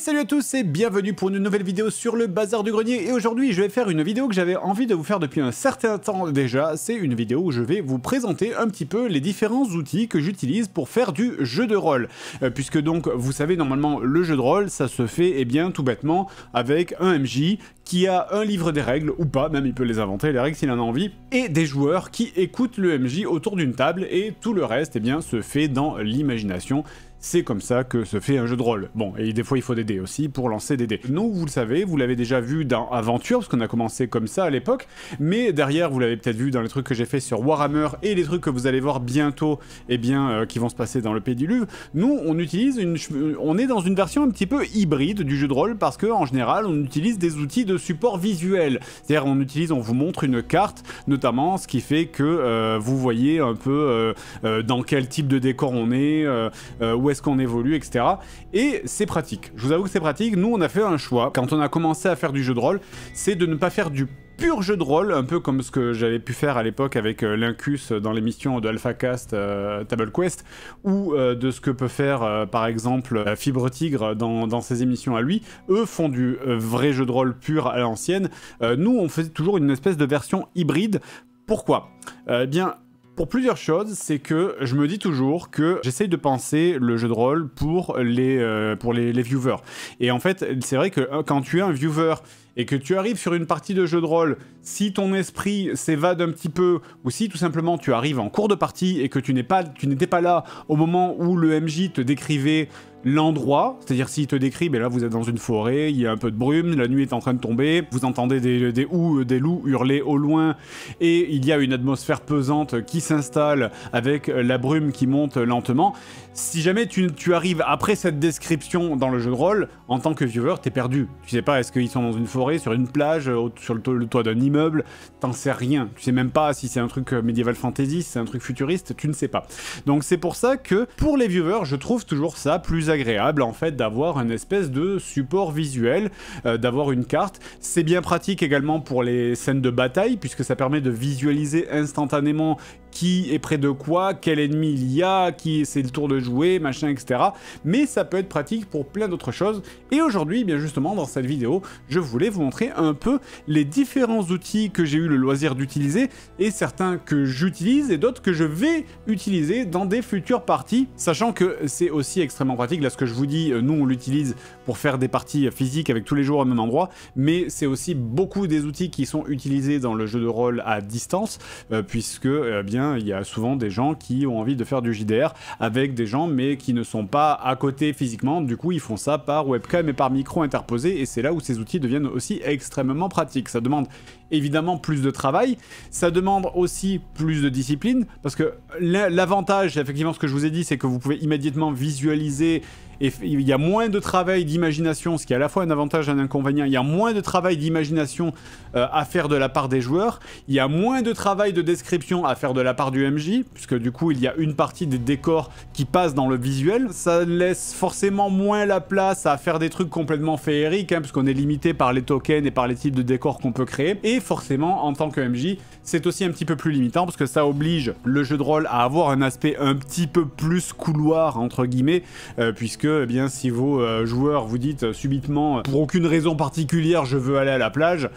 salut à tous et bienvenue pour une nouvelle vidéo sur le bazar du grenier et aujourd'hui je vais faire une vidéo que j'avais envie de vous faire depuis un certain temps déjà, c'est une vidéo où je vais vous présenter un petit peu les différents outils que j'utilise pour faire du jeu de rôle, euh, puisque donc vous savez normalement le jeu de rôle ça se fait et eh bien tout bêtement avec un MJ qui a un livre des règles ou pas, même il peut les inventer les règles s'il en a envie, et des joueurs qui écoutent le MJ autour d'une table et tout le reste et eh bien se fait dans l'imagination c'est comme ça que se fait un jeu de rôle. Bon, et des fois il faut des dés aussi pour lancer des dés. Nous, vous le savez, vous l'avez déjà vu dans Aventure, parce qu'on a commencé comme ça à l'époque, mais derrière, vous l'avez peut-être vu dans les trucs que j'ai fait sur Warhammer et les trucs que vous allez voir bientôt, et eh bien, euh, qui vont se passer dans le pays du Nous, on utilise une... On est dans une version un petit peu hybride du jeu de rôle, parce qu'en général, on utilise des outils de support visuel. C'est-à-dire, on utilise, on vous montre une carte, notamment, ce qui fait que euh, vous voyez un peu euh, dans quel type de décor on est, où est est-ce qu'on évolue, etc. Et c'est pratique. Je vous avoue que c'est pratique. Nous, on a fait un choix quand on a commencé à faire du jeu de rôle, c'est de ne pas faire du pur jeu de rôle, un peu comme ce que j'avais pu faire à l'époque avec euh, l'Incus dans l'émission de AlphaCast Cast euh, Table Quest, ou euh, de ce que peut faire par exemple Fibre Tigre dans, dans, ses émissions à lui. Eux font du vrai jeu de rôle pur à l'ancienne. nous, on faisait toujours une espèce de version hybride. Pourquoi Eh bien, pour plusieurs choses, c'est que je me dis toujours que j'essaye de penser le jeu de rôle pour les, euh, pour les, viewers. Et en fait, c'est vrai que euh, quand tu es un viewer et que tu arrives sur une partie de jeu de rôle, si ton esprit s'évade un petit peu, ou si tout simplement tu arrives en cours de partie et que tu n'étais pas, pas là au moment où le MJ te décrivait l'endroit, c'est-à-dire s'il te décrit, mais ben là vous êtes dans une forêt, il y a un peu de brume, la nuit est en train de tomber, vous entendez des, des euh, loups hurler au loin, et il y a une atmosphère pesante qui s'installe avec la brume qui monte lentement. Si jamais tu, arrives après cette description dans le jeu de rôle, en tant que viewer, t'es perdu. Tu sais pas, est-ce qu'ils sont dans une forêt, sur une plage, sur le, toit d'un immeuble, t'en sais rien. Tu sais même pas si c'est un truc euh, médiéval fantasy, si c'est un truc futuriste, tu ne sais pas. Donc c'est pour ça que pour les viewers, je trouve toujours ça plus agréable en fait d'avoir un espèce de support visuel, euh, d'avoir une carte. C'est bien pratique également pour les scènes de bataille puisque ça permet de visualiser instantanément qui est près de quoi, quel ennemi il y a, qui c'est le tour de jouer, machin, etc. Mais ça peut être pratique pour plein d'autres choses. Et aujourd'hui, eh bien justement, dans cette vidéo, je voulais vous montrer un peu les différents outils que j'ai eu le loisir d'utiliser, et certains que j'utilise, et d'autres que je vais utiliser dans des futures parties, sachant que c'est aussi extrêmement pratique. Là, ce que je vous dis, euh, nous, on l'utilise pour faire des parties euh, physiques avec tous les jours au même endroit, mais c'est aussi beaucoup des outils qui sont utilisés dans le jeu de rôle à distance, euh, puisque, bien, Hein, il y a souvent des gens qui ont envie de faire du JDR avec des gens mais qui ne sont pas à côté physiquement. Du coup, ils font ça par webcam et par micro interposé et c'est là où ces outils deviennent aussi extrêmement pratiques. Ça demande évidemment plus de travail, ça demande aussi plus de discipline parce que l'avantage, effectivement, ce que je vous ai dit, c'est que vous pouvez immédiatement visualiser il y a moins de travail d'imagination, ce qui est à la fois un avantage et un inconvénient. Il y a moins de travail d'imagination euh, à faire de la part des joueurs. Il y a moins de travail de description à faire de la part du MJ, puisque du coup il y a une partie des décors qui passe dans le visuel. Ça laisse forcément moins la place à faire des trucs complètement féeriques, hein, puisqu'on est limité par les tokens et par les types de décors qu'on peut créer. Et forcément, en tant que MJ, c'est aussi un petit peu plus limitant, parce que ça oblige le jeu de rôle à avoir un aspect un petit peu plus couloir, entre guillemets, euh, puisque eh bien, si vos euh, joueurs vous dites euh, subitement, euh, pour aucune raison particulière, je veux aller à la plage,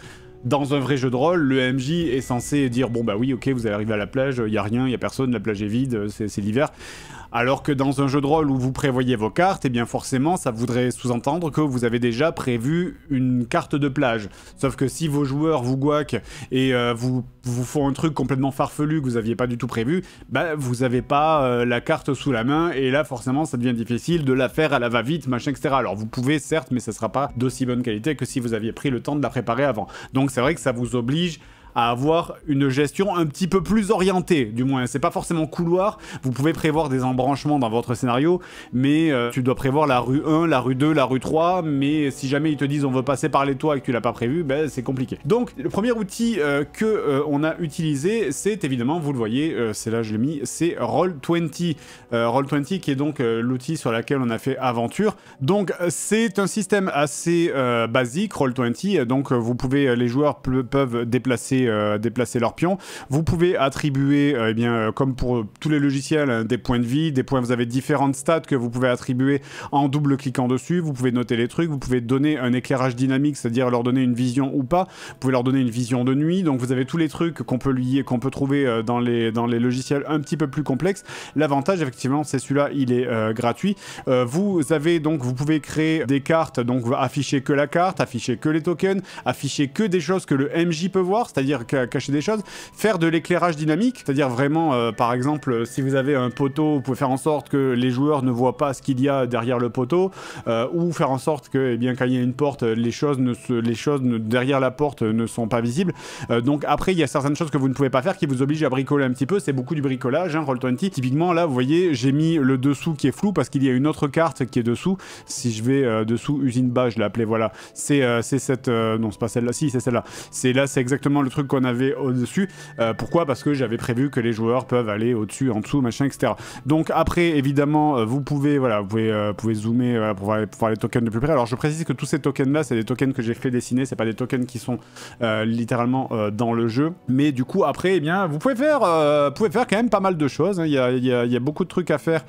dans un vrai jeu de rôle, le MJ est censé dire bon bah oui ok vous allez arriver à la plage, il y a rien, il a personne, la plage est vide, c'est l'hiver. Alors que dans un jeu de rôle où vous prévoyez vos cartes, et eh bien forcément, ça voudrait sous-entendre que vous avez déjà prévu une carte de plage. Sauf que si vos joueurs vous guaquent et euh, vous, font un truc complètement farfelu que vous n'aviez pas du tout prévu, bah vous n'avez pas euh, la carte sous la main et là forcément ça devient difficile de la faire à la va-vite, machin, etc. Alors vous pouvez certes, mais ça ne sera pas d'aussi bonne qualité que si vous aviez pris le temps de la préparer avant. Donc c'est vrai que ça vous oblige avoir une gestion un petit peu plus orientée, du moins. C'est pas forcément couloir, vous pouvez prévoir des embranchements dans votre scénario, mais euh, tu dois prévoir la rue 1, la rue 2, la rue 3, mais si jamais ils te disent on veut passer par les toits et que tu l'as pas prévu, ben c'est compliqué. Donc le premier outil euh, que euh, on a utilisé, c'est évidemment, vous le voyez, c'est là je l'ai mis, c'est Roll20. Roll20 qui est donc l'outil sur lequel on a fait aventure. Donc c'est un système assez basique, Roll20, donc vous pouvez, les joueurs peuvent déplacer euh, déplacer leur pion. Vous pouvez attribuer, euh, eh bien, euh, comme pour tous les logiciels, hein, des points de vie, des points. Vous avez différentes stats que vous pouvez attribuer en double cliquant dessus. Vous pouvez noter les trucs. Vous pouvez donner un éclairage dynamique, c'est-à-dire leur donner une vision ou pas. Vous pouvez leur donner une vision de nuit. Donc vous avez tous les trucs qu'on peut qu'on peut trouver dans les dans les logiciels un petit peu plus complexes. L'avantage, effectivement, c'est celui-là, il est gratuit. vous avez donc, vous pouvez créer des cartes, donc afficher que la carte, afficher que les tokens, afficher que des choses que le MJ peut voir, c'est-à-dire cacher des choses. Faire de l'éclairage dynamique, c'est-à-dire vraiment, euh, par exemple, si vous avez un poteau, vous pouvez faire en sorte que les joueurs ne voient pas ce qu'il y a derrière le poteau, euh, ou faire en sorte que, et eh bien, quand il y a une porte, les choses, ne se, les choses derrière la porte ne sont pas visibles. Euh, donc après, il y a certaines choses que vous ne pouvez pas faire qui vous obligent à bricoler un petit peu. C'est beaucoup du bricolage, un hein, Roll20. Typiquement, là, vous voyez, j'ai mis le dessous qui est flou parce qu'il y a une autre carte qui est dessous. Si je vais dessous, usine bas, je l'ai appelé voilà. C'est cette... non, c'est pas celle-là. Si, c'est celle-là. C'est là, c'est exactement le truc qu'on avait au-dessus. Euh, pourquoi Parce que j'avais prévu que les joueurs peuvent aller au-dessus, en dessous, machin, etc. Donc après, évidemment, euh, vous pouvez, voilà, vous pouvez, euh, pouvez zoomer pour, voir les, tokens de plus près. Alors je précise que tous ces tokens-là, c'est des tokens que j'ai fait dessiner, c'est pas des tokens qui sont littéralement dans le jeu. Mais du coup, après, eh bien, vous pouvez faire, vous pouvez faire quand même pas mal de choses. Hein. Il ya y, y, a, beaucoup de trucs à faire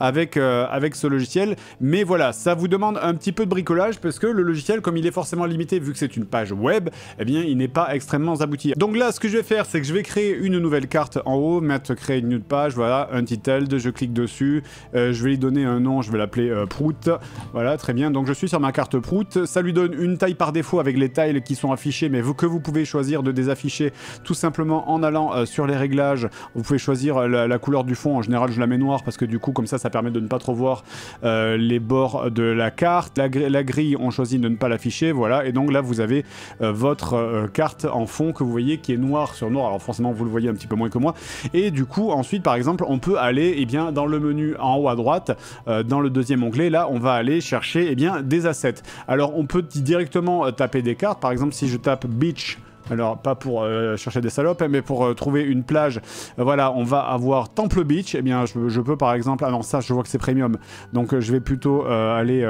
avec, avec ce logiciel. Mais voilà, ça vous demande un petit peu de bricolage parce que le logiciel, comme il est forcément limité vu que c'est une page web, eh bien, il n'est pas extrêmement donc là, ce que je vais faire, c'est que je vais créer une nouvelle carte en haut, mettre créer une page, voilà, un titled, je clique dessus, euh, je vais lui donner un nom, je vais l'appeler euh, Prout, voilà, très bien, donc je suis sur ma carte Prout, ça lui donne une taille par défaut avec les tiles qui sont affichées, mais vous, que vous pouvez choisir de désafficher tout simplement en allant euh, sur les réglages, vous pouvez choisir la, couleur du fond, en général je la mets noire parce que du coup comme ça, ça permet de ne pas trop voir les bords de la carte, la, la, grille, on choisit de ne pas l'afficher, voilà, et donc là vous avez votre carte en fond que vous vous voyez qui est noir sur noir, alors forcément vous le voyez un petit peu moins que moi, et du coup ensuite par exemple on peut aller eh bien, dans le menu en haut à droite, euh, dans le deuxième onglet, là on va aller chercher eh bien, des assets. Alors on peut directement euh, taper des cartes, par exemple si je tape beach, alors, pas pour euh, chercher des salopes, mais pour trouver une plage. voilà, on va avoir Temple Beach. et eh bien, je, peux par exemple. Ah non, ça, je vois que c'est premium. Donc, je vais plutôt aller.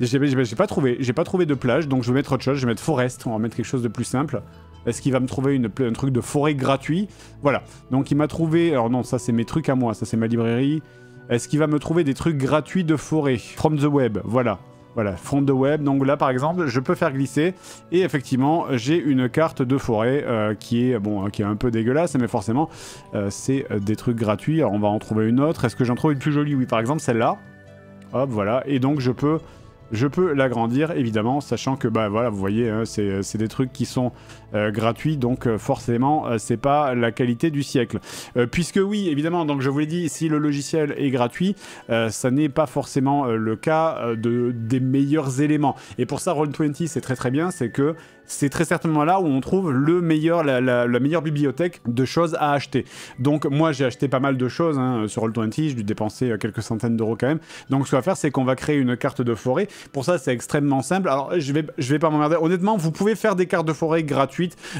J'ai pas trouvé. J'ai pas trouvé de plage. Donc, je vais mettre autre chose. Je vais mettre forest. On va mettre quelque chose de plus simple. Est-ce qu'il va me trouver une, un truc de forêt gratuit Voilà. Donc il m'a trouvé... Alors non, ça c'est mes trucs à moi, ça c'est ma librairie. Est-ce qu'il va me trouver des trucs gratuits de forêt From the web, voilà. Voilà, from the web. Donc là, par exemple, je peux faire glisser. Et effectivement, j'ai une carte de forêt euh, qui est bon, hein, qui est un peu dégueulasse, mais forcément, euh, c'est euh, des trucs gratuits. Alors on va en trouver une autre. Est-ce que j'en trouve une plus jolie Oui, par exemple, celle-là. Hop, voilà. Et donc, je peux je peux l'agrandir évidemment, sachant que bah voilà, vous voyez, hein, c'est des trucs qui sont euh, gratuit, donc euh, forcément, euh, c'est pas la qualité du siècle. puisque oui, évidemment, donc je vous l'ai dit, si le logiciel est gratuit, ça n'est pas forcément le cas de, des meilleurs éléments. Et pour ça, Roll20, c'est très très bien, c'est que c'est très certainement là où on trouve le meilleur, la, meilleure bibliothèque de choses à acheter. Donc moi j'ai acheté pas mal de choses hein, sur Roll20, j'ai dû dépenser quelques centaines d'euros quand même. Donc ce qu'on va faire c'est qu'on va créer une carte de forêt. Pour ça c'est extrêmement simple. Alors je vais, je vais pas m'emmerder. Honnêtement vous pouvez faire des cartes de forêt gratuites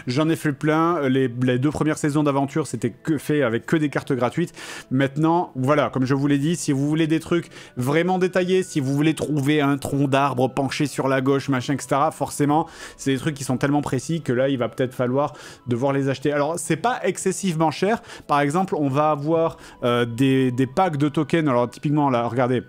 J'en ai fait plein. Euh, les, deux premières saisons d'aventure, c'était que fait avec que des cartes gratuites. Maintenant, voilà, comme je vous l'ai dit, si vous voulez des trucs vraiment détaillés, si vous voulez trouver un tronc d'arbre penché sur la gauche, machin, etc., forcément, c'est des trucs qui sont tellement précis que là, il va peut-être falloir devoir les acheter. Alors, c'est pas excessivement cher. Par exemple, on va avoir euh, des, packs de tokens. Alors, typiquement, là, regardez.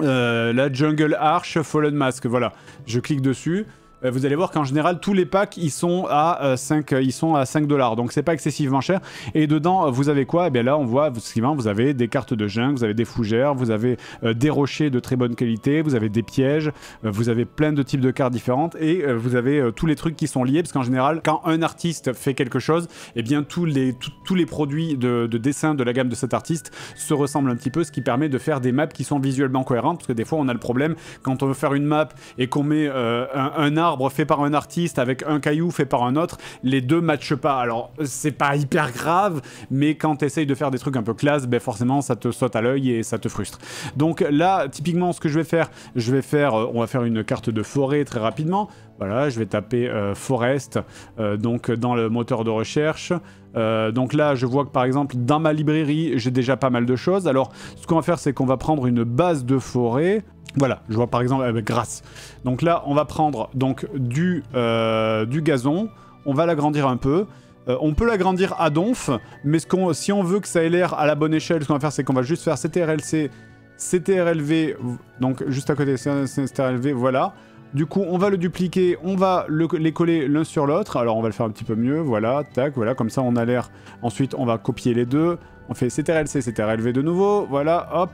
Euh, la Jungle Arch Fallen Mask, voilà. Je clique dessus. Euh, vous allez voir qu'en général, tous les packs, ils sont à 5 euh, euh, ils sont à 5 dollars. Donc c'est pas excessivement cher. Et dedans, vous avez quoi Et eh bien là, on voit, vous avez des cartes de jungle, vous avez des fougères, vous avez des rochers de très bonne qualité, vous avez des pièges, vous avez plein de types de cartes différentes et vous avez tous les trucs qui sont liés. Parce qu'en général, quand un artiste fait quelque chose, et eh bien tous les, tous les produits de, dessin de la gamme de cet artiste se ressemblent un petit peu, ce qui permet de faire des maps qui sont visuellement cohérentes. Parce que des fois, on a le problème quand on veut faire une map et qu'on met un, un fait par un artiste avec un caillou fait par un autre, les deux matchent pas. Alors, c'est pas hyper grave, mais quand tu essayes de faire des trucs un peu classe, ben forcément, ça te saute à l'œil et ça te frustre. Donc là, typiquement, ce que je vais faire, je vais faire, euh, on va faire une carte de forêt très rapidement. Voilà, je vais taper euh, forest, euh, donc dans le moteur de recherche. donc là, je vois que par exemple, dans ma librairie, j'ai déjà pas mal de choses. Alors, ce qu'on va faire, c'est qu'on va prendre une base de forêt. Voilà, je vois par exemple avec grâce. Donc là, on va prendre donc du, euh, du gazon, on va l'agrandir un peu. Euh, on peut l'agrandir à donf, mais ce si on veut que ça ait l'air à la bonne échelle, ce qu'on va faire, c'est qu'on va juste faire CTRLC, CTRLV, donc juste à côté, CTRLV, voilà. Du coup, on va le dupliquer, on va le, les coller l'un sur l'autre. Alors, on va le faire un petit peu mieux, voilà, tac, voilà, comme ça, on a l'air. Ensuite, on va copier les deux. On fait CTRLC, CTRLV de nouveau, voilà, hop.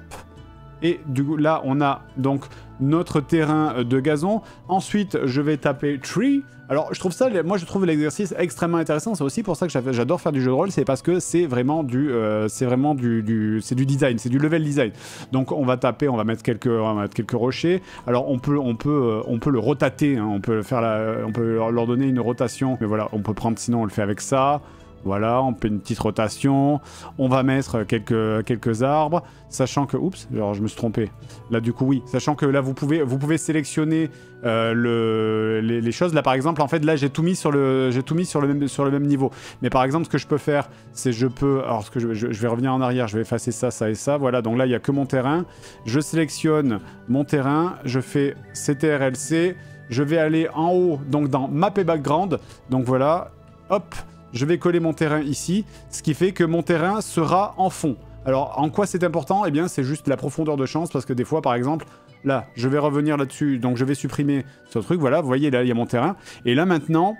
Et du coup, là, on a donc notre terrain de gazon. Ensuite, je vais taper tree. Alors, je trouve ça, moi, je trouve l'exercice extrêmement intéressant. C'est aussi pour ça que j'adore faire du jeu de rôle. C'est parce que c'est vraiment du, euh, c'est vraiment du, c'est du design, c'est du level design. Donc, on va taper, on va mettre quelques, on va mettre quelques rochers. Alors, on peut, on peut, euh, on peut le rotater. Hein. on peut le faire, la, on peut leur donner une rotation. Mais voilà, on peut prendre, sinon, on le fait avec ça. Voilà, on fait une petite rotation. On va mettre quelques, quelques arbres. Sachant que... Oups, genre je me suis trompé. Là, du coup, oui. Sachant que là, vous pouvez, vous pouvez sélectionner euh, les, choses. Là, par exemple, en fait, là, j'ai tout mis, sur le, tout mis sur, le même, sur le même niveau. Mais par exemple, ce que je peux faire, c'est je peux... Alors, ce que je, vais revenir en arrière. Je vais effacer ça, ça et ça. Voilà, donc là, il n'y a que mon terrain. Je sélectionne mon terrain. Je fais CTRLC. Je vais aller en haut, donc dans Map et Background. Donc voilà, hop je vais coller mon terrain ici, ce qui fait que mon terrain sera en fond. Alors, en quoi c'est important Eh bien, c'est juste la profondeur de chance, parce que des fois, par exemple, là, je vais revenir là-dessus, donc je vais supprimer ce truc, voilà, vous voyez, là, il y a mon terrain. Et là, maintenant,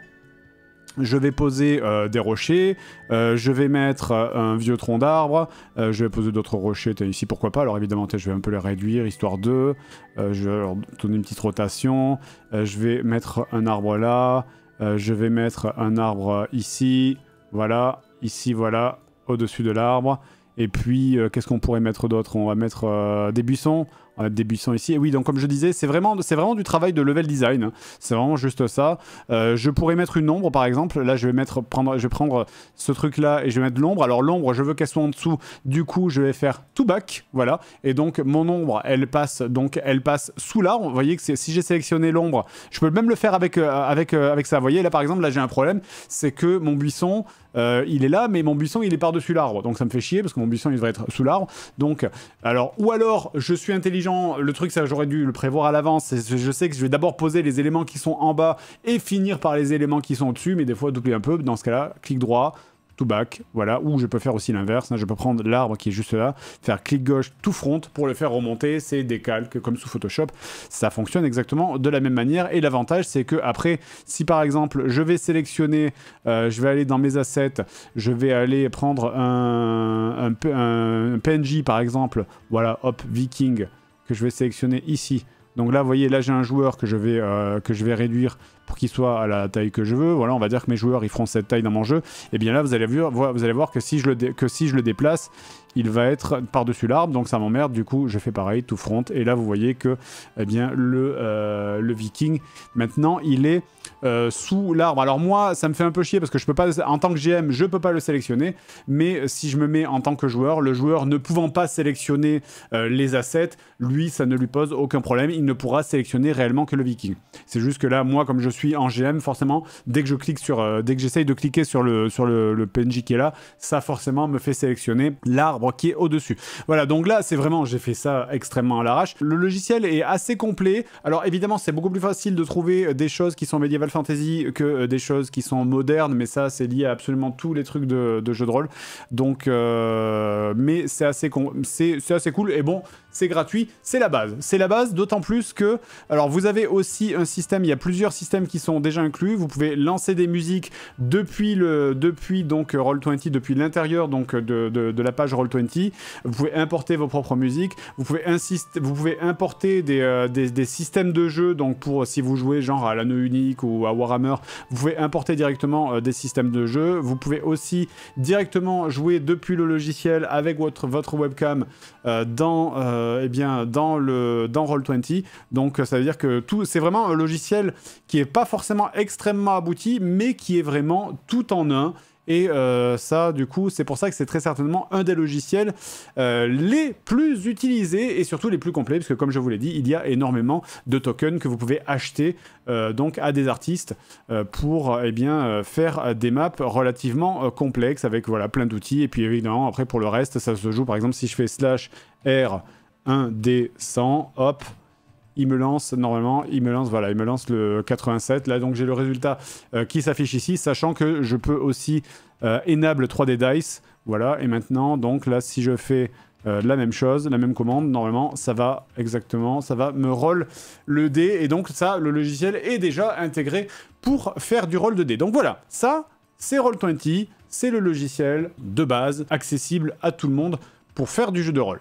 je vais poser euh, des rochers, euh, je vais mettre euh, un vieux tronc d'arbre, je vais poser d'autres rochers, ici pourquoi pas, alors évidemment je vais un peu les réduire, histoire de, je vais leur donner une petite rotation, je vais mettre un arbre là, euh, je vais mettre un arbre ici, voilà, ici, voilà, au-dessus de l'arbre. Et puis, euh, qu'est-ce qu'on pourrait mettre d'autre On va mettre euh, des buissons. Euh, des buissons ici. Et oui, donc comme je disais, c'est vraiment, vraiment du travail de level design. C'est vraiment juste ça. Euh, je pourrais mettre une ombre, par exemple. Là, je vais, mettre, prendre, je vais prendre ce truc-là et je vais mettre l'ombre. Alors l'ombre, je veux qu'elle soit en dessous. Du coup, je vais faire tout back. Voilà. Et donc, mon ombre, elle passe, donc, elle passe sous l'arbre. Vous voyez que si j'ai sélectionné l'ombre, je peux même le faire avec, euh, avec, avec ça. Vous voyez, là, par exemple, là, j'ai un problème. C'est que mon buisson... Euh, il est là, mais mon buisson, il est par-dessus l'arbre. Donc ça me fait chier parce que mon buisson, il devrait être sous l'arbre. Donc, alors, ou alors, je suis intelligent, le truc, ça, j'aurais dû le prévoir à l'avance. Je sais que je vais d'abord poser les éléments qui sont en bas et finir par les éléments qui sont au-dessus, mais des fois, doubler un peu. Dans ce cas-là, clic droit, voilà, ou je peux faire aussi l'inverse, hein, je peux prendre l'arbre qui est juste là, faire clic gauche tout front pour le faire remonter, c'est des calques comme sous Photoshop, ça fonctionne exactement de la même manière, et l'avantage c'est que après, si par exemple je vais sélectionner, euh, je vais aller dans mes assets, je vais aller prendre un, un, un, PNJ par exemple, voilà, hop, viking, que je vais sélectionner ici, donc là, vous voyez, là j'ai un joueur que je vais, euh, que je vais réduire qu'il soit à la taille que je veux, voilà, on va dire que mes joueurs ils feront cette taille dans mon jeu, et eh bien là vous allez, voir, vous allez voir que si je le, que si je le déplace, il va être par-dessus l'arbre, donc ça m'emmerde, du coup je fais pareil, tout front, et là vous voyez que eh bien, le, euh, le viking, maintenant il est euh, sous l'arbre. Alors moi, ça me fait un peu chier parce que je peux pas, en tant que GM, je peux pas le sélectionner, mais si je me mets en tant que joueur, le joueur ne pouvant pas sélectionner euh, les assets, lui, ça ne lui pose aucun problème, il ne pourra sélectionner réellement que le viking. C'est juste que là, moi, comme je suis en GM, forcément, dès que je clique sur, euh, dès que j'essaye de cliquer sur le sur le, PNJ qui est là, ça forcément me fait sélectionner l'arbre qui est au dessus. Voilà, donc là c'est vraiment, j'ai fait ça extrêmement à l'arrache. Le logiciel est assez complet. Alors évidemment, c'est beaucoup plus facile de trouver euh, des choses qui sont medieval fantasy que euh, des choses qui sont modernes, mais ça c'est lié à absolument tous les trucs de, de jeux de rôle. Donc, mais c'est assez, c'est assez cool. Et bon, c'est gratuit, c'est la base. C'est la base, d'autant plus que, alors vous avez aussi un système, il y a plusieurs systèmes qui sont déjà inclus, vous pouvez lancer des musiques depuis, le, depuis donc Roll20, depuis l'intérieur donc de, la page Roll20, vous pouvez importer vos propres musiques, vous pouvez, insister, vous pouvez importer des, euh, systèmes de jeu, donc pour euh, si vous jouez genre à l'anneau unique ou à Warhammer, vous pouvez importer directement euh, des systèmes de jeu, vous pouvez aussi directement jouer depuis le logiciel avec votre, votre webcam dans euh, eh bien, dans, le, dans Roll20. Donc, ça veut dire que tout, c'est vraiment un logiciel qui n'est pas forcément extrêmement abouti, mais qui est vraiment tout en un. Et euh, ça, du coup, c'est pour ça que c'est très certainement un des logiciels euh, les plus utilisés et surtout les plus complets, parce que comme je vous l'ai dit, il y a énormément de tokens que vous pouvez acheter donc à des artistes pour eh bien, faire des maps relativement complexes avec voilà, plein d'outils. Et puis évidemment, après, pour le reste, ça se joue par exemple si je fais slash R. 1D100, hop, il me lance normalement, il me lance voilà, il me lance le 87 là donc j'ai le résultat euh, qui s'affiche ici sachant que je peux aussi euh, enable 3D dice voilà et maintenant donc là si je fais euh, la même chose, la même commande, normalement ça va exactement, ça va me roll le dé et donc ça le logiciel est déjà intégré pour faire du roll de dé. Donc voilà, ça c'est Roll20, c'est le logiciel de base accessible à tout le monde pour faire du jeu de rôle.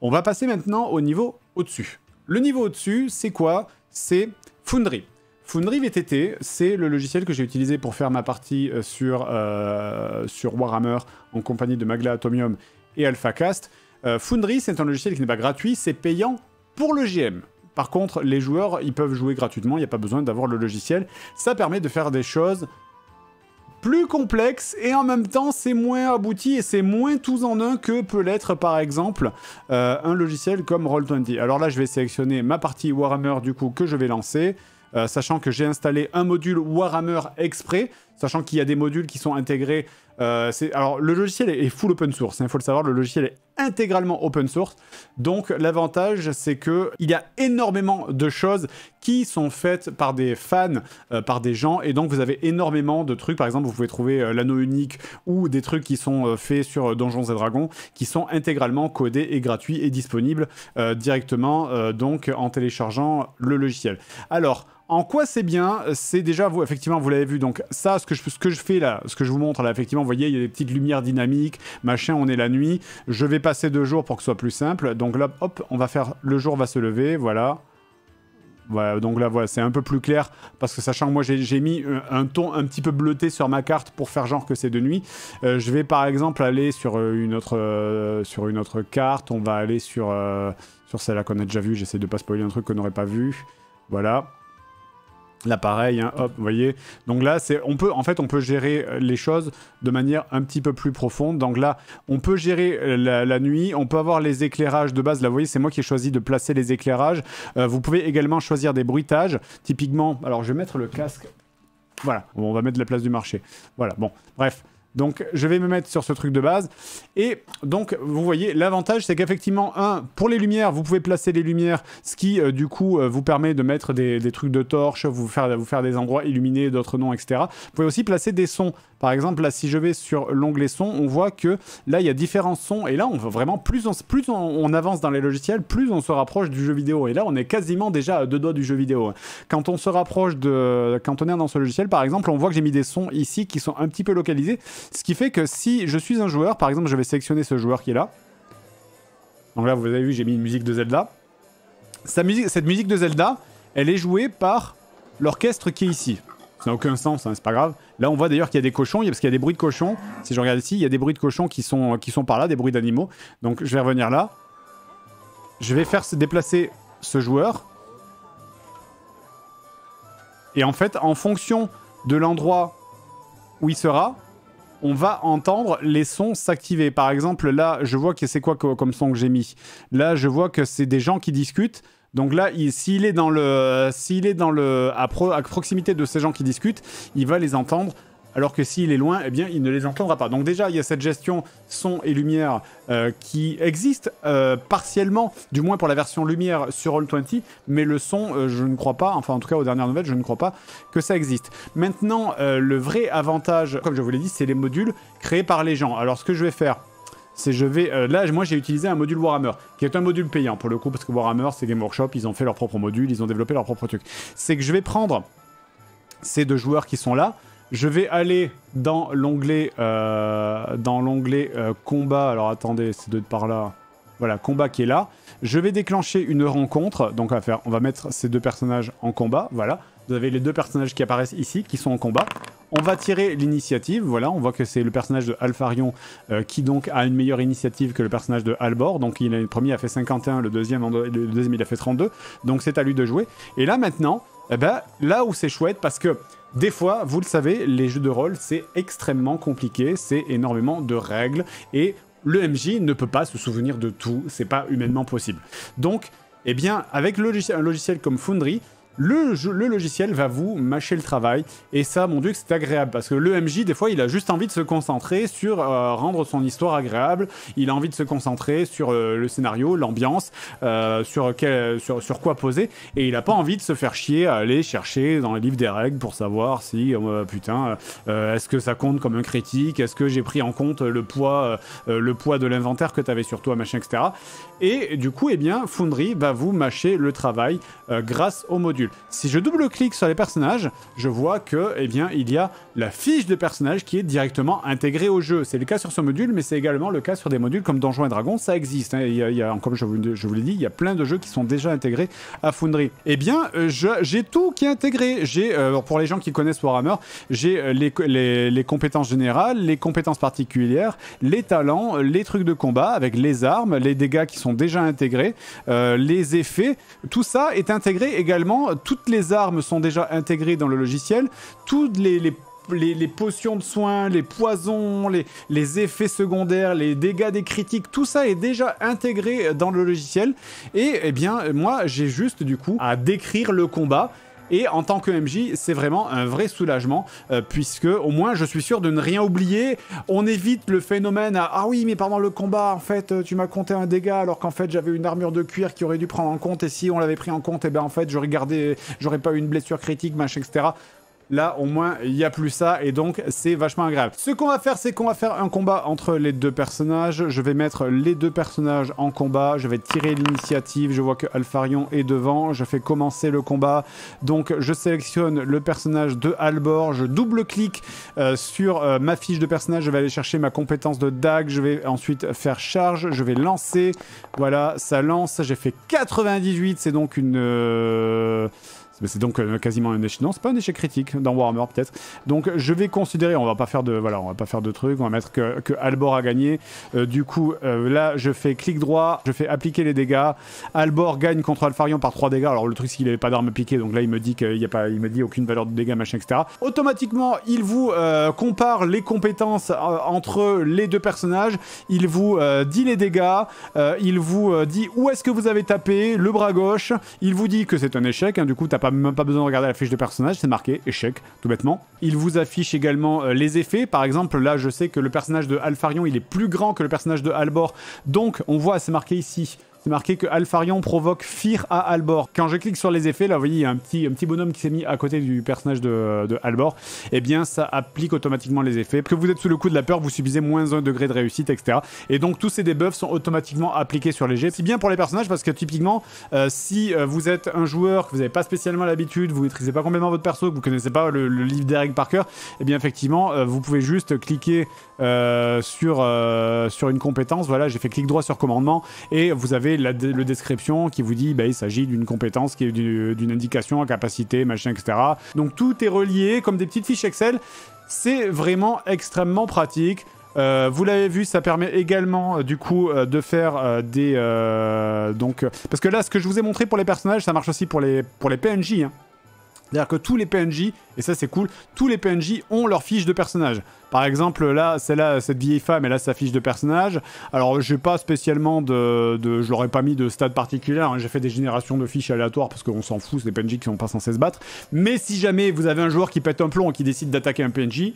On va passer maintenant au niveau au-dessus. Le niveau au-dessus, c'est quoi C'est Foundry. Foundry VTT, c'est le logiciel que j'ai utilisé pour faire ma partie euh, sur, euh, sur Warhammer en compagnie de Magla Atomium et AlphaCast. Euh, Foundry, c'est un logiciel qui n'est pas gratuit, c'est payant pour le GM. Par contre, les joueurs, ils peuvent jouer gratuitement, il n'y a pas besoin d'avoir le logiciel. Ça permet de faire des choses plus complexe et en même temps c'est moins abouti et c'est moins tout en un que peut l'être par exemple euh, un logiciel comme Roll20. Alors là je vais sélectionner ma partie Warhammer du coup que je vais lancer, euh, sachant que j'ai installé un module Warhammer exprès sachant qu'il y a des modules qui sont intégrés. Euh, alors, le logiciel est, full open source, il hein, faut le savoir, le logiciel est intégralement open source. Donc, l'avantage, c'est qu'il y a énormément de choses qui sont faites par des fans, euh, par des gens, et donc vous avez énormément de trucs. Par exemple, vous pouvez trouver euh, l'anneau unique ou des trucs qui sont faits sur Donjons et Dragons, qui sont intégralement codés et gratuits et disponibles directement, donc en téléchargeant le logiciel. Alors, en quoi c'est bien C'est déjà, vous, effectivement, vous l'avez vu, donc ça, ce que je fais là, ce que je vous montre là, effectivement, vous voyez, il y a des petites lumières dynamiques, machin, on est la nuit. Je vais passer deux jours pour que ce soit plus simple. Donc là, hop, on va faire, le jour va se lever, voilà. Voilà, donc là, voilà, c'est un peu plus clair parce que sachant que moi j'ai mis euh, un, ton un petit peu bleuté sur ma carte pour faire genre que c'est de nuit. Euh, je vais par exemple aller sur euh, une autre, sur une autre carte. On va aller sur, sur celle-là qu'on a déjà vue. J'essaie de pas spoiler un truc qu'on n'aurait pas vu. Voilà. L'appareil, hein, hop, vous voyez. Donc là, c'est, on peut, en fait, on peut gérer euh, les choses de manière un petit peu plus profonde. Donc là, on peut gérer euh, la, nuit, on peut avoir les éclairages de base. Là, vous voyez, c'est moi qui ai choisi de placer les éclairages. Euh, vous pouvez également choisir des bruitages. Typiquement, alors je vais mettre le casque voilà, on va mettre la place du marché. Voilà, bon, bref. Donc je vais me mettre sur ce truc de base. Et donc vous voyez, l'avantage c'est qu'effectivement, un, pour les lumières, vous pouvez placer les lumières, ce qui euh, du coup euh, vous permet de mettre des, trucs de torche, vous faire, vous faire des endroits illuminés, d'autres noms etc. Vous pouvez aussi placer des sons. Par exemple, là si je vais sur l'onglet sons on voit que là il y a différents sons. Et là on va vraiment, plus plus on, avance dans les logiciels, plus on se rapproche du jeu vidéo. Et là on est quasiment déjà à deux doigts du jeu vidéo. Hein. Quand on se rapproche de... Quand on est dans ce logiciel, par exemple, on voit que j'ai mis des sons ici qui sont un petit peu localisés ce qui fait que si je suis un joueur, par exemple, je vais sélectionner ce joueur qui est là. Donc là, vous avez vu, j'ai mis une musique de Zelda. Sa musique, cette musique de Zelda, elle est jouée par l'orchestre qui est ici. Ça n'a aucun sens, hein, c'est pas grave. Là, on voit d'ailleurs qu'il y a des cochons, parce qu'il y a des bruits de cochons. Si je regarde ici, il y a des bruits de cochons qui sont, qui sont par là, des bruits d'animaux. Donc je vais revenir là. Je vais faire se déplacer ce joueur. Et en fait, en fonction de l'endroit où il sera, on va entendre les sons s'activer. Par exemple, là, je vois que c'est quoi comme son que j'ai mis. Là, je vois que c'est des gens qui discutent. Donc là, s'il est dans le, s'il est dans le, à proximité de ces gens qui discutent, il va les entendre alors que s'il est loin, eh bien, il ne les entendra pas. Donc déjà, il y a cette gestion son et lumière euh, qui existe euh, partiellement, du moins pour la version lumière sur All20, mais le son, euh, je ne crois pas, enfin en tout cas aux dernières nouvelles, je ne crois pas que ça existe. Maintenant, le vrai avantage, comme je vous l'ai dit, c'est les modules créés par les gens. Alors ce que je vais faire, c'est je vais là moi j'ai utilisé un module Warhammer qui est un module payant pour le coup parce que Warhammer c'est Game Workshop ils ont fait leur propre module ils ont développé leur propre truc c'est que je vais prendre ces deux joueurs qui sont là je vais aller dans l'onglet euh, dans l'onglet euh, combat. Alors attendez, c'est de par là. Voilà, combat qui est là. Je vais déclencher une rencontre. Donc on va faire, on va mettre ces deux personnages en combat. Voilà. Vous avez les deux personnages qui apparaissent ici, qui sont en combat. On va tirer l'initiative, voilà, on voit que c'est le personnage de Alpharion euh, qui donc a une meilleure initiative que le personnage de Albor, donc il a, le premier a fait 51, le deuxième, le deuxième il a fait 32, donc c'est à lui de jouer. Et là maintenant, eh bien, là où c'est chouette, parce que des fois, vous le savez, les jeux de rôle, c'est extrêmement compliqué, c'est énormément de règles, et le MJ ne peut pas se souvenir de tout, c'est pas humainement possible. Donc, eh bien, avec un logiciel comme Foundry, le, logiciel va vous mâcher le travail. Et ça, mon dieu, c'est agréable. Parce que le MJ, des fois, il a juste envie de se concentrer sur euh, rendre son histoire agréable. Il a envie de se concentrer sur euh, le scénario, l'ambiance, euh, sur, quoi poser. Et il n'a pas envie de se faire chier à aller chercher dans les livres des règles pour savoir si, putain, est-ce que ça compte comme un critique Est-ce que j'ai pris en compte le poids, le poids de l'inventaire que tu avais sur toi, machin, etc. Et du coup, eh bien, Foundry va vous mâcher le travail grâce au module. Si je double-clique sur les personnages, je vois que, eh bien, il y a la fiche de personnage qui est directement intégrée au jeu. C'est le cas sur ce module, mais c'est également le cas sur des modules comme Donjons et Dragons, ça existe. Hein. Il, comme je vous, je l'ai dit, il y a plein de jeux qui sont déjà intégrés à Foundry. Eh bien, euh, j'ai tout qui est intégré. J'ai, euh, pour les gens qui connaissent Warhammer, j'ai euh, les, compétences générales, les compétences particulières, les talents, les trucs de combat avec les armes, les dégâts qui sont déjà intégrés, les effets. Tout ça est intégré également toutes les armes sont déjà intégrées dans le logiciel, toutes les, potions de soins, les poisons, les, les, effets secondaires, les dégâts des critiques, tout ça est déjà intégré euh, dans le logiciel. Et eh bien, moi, j'ai juste du coup à décrire le combat et en tant que MJ, c'est vraiment un vrai soulagement, euh, puisque au moins je suis sûr de ne rien oublier. On évite le phénomène à, ah oui, mais pendant le combat, en fait, euh, tu m'as compté un dégât alors qu'en fait j'avais une armure de cuir qui aurait dû prendre en compte. Et si on l'avait pris en compte, et eh ben en fait j'aurais gardé, j'aurais pas eu une blessure critique, machin, etc. Là, au moins, il n'y a plus ça et donc c'est vachement agréable. Ce qu'on va faire, c'est qu'on va faire un combat entre les deux personnages. Je vais mettre les deux personnages en combat. Je vais tirer l'initiative. Je vois que Alpharion est devant. Je fais commencer le combat. Donc, je sélectionne le personnage de Albor. Je double-clique euh, sur euh, ma fiche de personnage. Je vais aller chercher ma compétence de DAG. Je vais ensuite faire charge. Je vais lancer. Voilà, ça lance. J'ai fait 98. C'est donc une... Euh, c'est donc euh, quasiment un échec. Non, c'est pas un échec critique dans Warhammer peut-être. Donc je vais considérer, on va pas faire de, voilà, on va pas faire de trucs, on va mettre que, que Albor a gagné. Euh, du coup, euh, là, je fais clic droit, je fais appliquer les dégâts. Albor gagne contre Alfarion par 3 dégâts. Alors le truc, c'est qu'il avait pas d'arme piquée, donc là il me dit qu'il y a pas, il me dit aucune valeur de dégâts, machin, etc. Automatiquement, il vous compare les compétences entre les deux personnages. Il vous dit les dégâts, il vous dit où est-ce que vous avez tapé, le bras gauche. Il vous dit que c'est un échec, hein. du coup t'as pas, même pas besoin de regarder la fiche de personnage, c'est marqué échec, tout bêtement. Il vous affiche également euh, les effets. Par exemple, là, je sais que le personnage de Alpharion, il est plus grand que le personnage de Albor. Donc, on voit, c'est marqué ici, marqué que Alpharion provoque Fear à Albor. Quand je clique sur les effets, là, vous voyez, il y a un petit, un petit bonhomme qui s'est mis à côté du personnage de, de Albor. et eh bien, ça applique automatiquement les effets. Que vous êtes sous le coup de la peur, vous subissez moins un degré de réussite, etc. Et donc, tous ces debuffs sont automatiquement appliqués sur les jets. C'est bien pour les personnages parce que typiquement, euh, si euh, vous êtes un joueur que vous n'avez pas spécialement l'habitude, vous maîtrisez pas complètement votre perso, que vous connaissez pas le, livre d'Eric Parker, et eh bien, effectivement, euh, vous pouvez juste cliquer sur, sur une compétence. Voilà, j'ai fait clic droit sur commandement et vous avez la, le description qui vous dit bah, il s'agit d'une compétence, qui est d'une indication, capacité, machin, etc. Donc tout est relié comme des petites fiches Excel. C'est vraiment extrêmement pratique. Euh, vous l'avez vu, ça permet également euh, du coup euh, de faire des donc parce que là, ce que je vous ai montré pour les personnages, ça marche aussi pour les pour les PNJ. Hein. C'est-à-dire que tous les PNJ, et ça c'est cool, tous les PNJ ont leur fiche de personnage. Par exemple, là, celle-là, cette vieille femme, elle a sa fiche de personnage. Alors, j'ai pas spécialement de, Je l'aurais pas mis de stade particulier. Hein. J'ai fait des générations de fiches aléatoires parce qu'on s'en fout, c'est des PNJ qui sont pas censés se battre. Mais si jamais vous avez un joueur qui pète un plomb et qui décide d'attaquer un PNJ,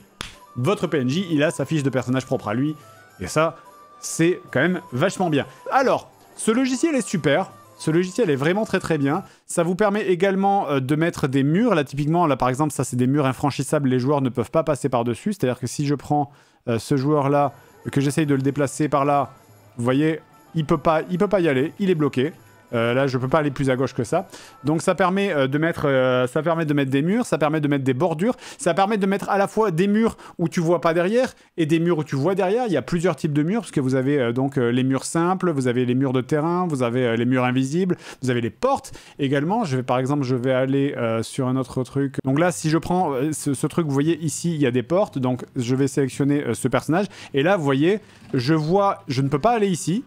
votre PNJ, il a sa fiche de personnage propre à lui. Et ça, c'est quand même vachement bien. Alors, ce logiciel est super. Ce logiciel est vraiment très très bien. Ça vous permet également euh, de mettre des murs. Là typiquement, là par exemple, ça c'est des murs infranchissables, les joueurs ne peuvent pas passer par-dessus. C'est-à-dire que si je prends euh, ce joueur-là, que j'essaye de le déplacer par là, vous voyez, il peut pas, il peut pas y aller, il est bloqué. Euh, là, je peux pas aller plus à gauche que ça. Donc ça permet, euh, de mettre, euh, ça permet de mettre des murs, ça permet de mettre des bordures, ça permet de mettre à la fois des murs où tu vois pas derrière et des murs où tu vois derrière. Il y a plusieurs types de murs parce que vous avez donc les murs simples, vous avez les murs de terrain, vous avez les murs invisibles, vous avez les portes également. Je vais par exemple, je vais aller sur un autre truc. Donc là, si je prends ce, truc, vous voyez ici, il y a des portes. Donc je vais sélectionner ce personnage et là, vous voyez, je vois, je ne peux pas aller ici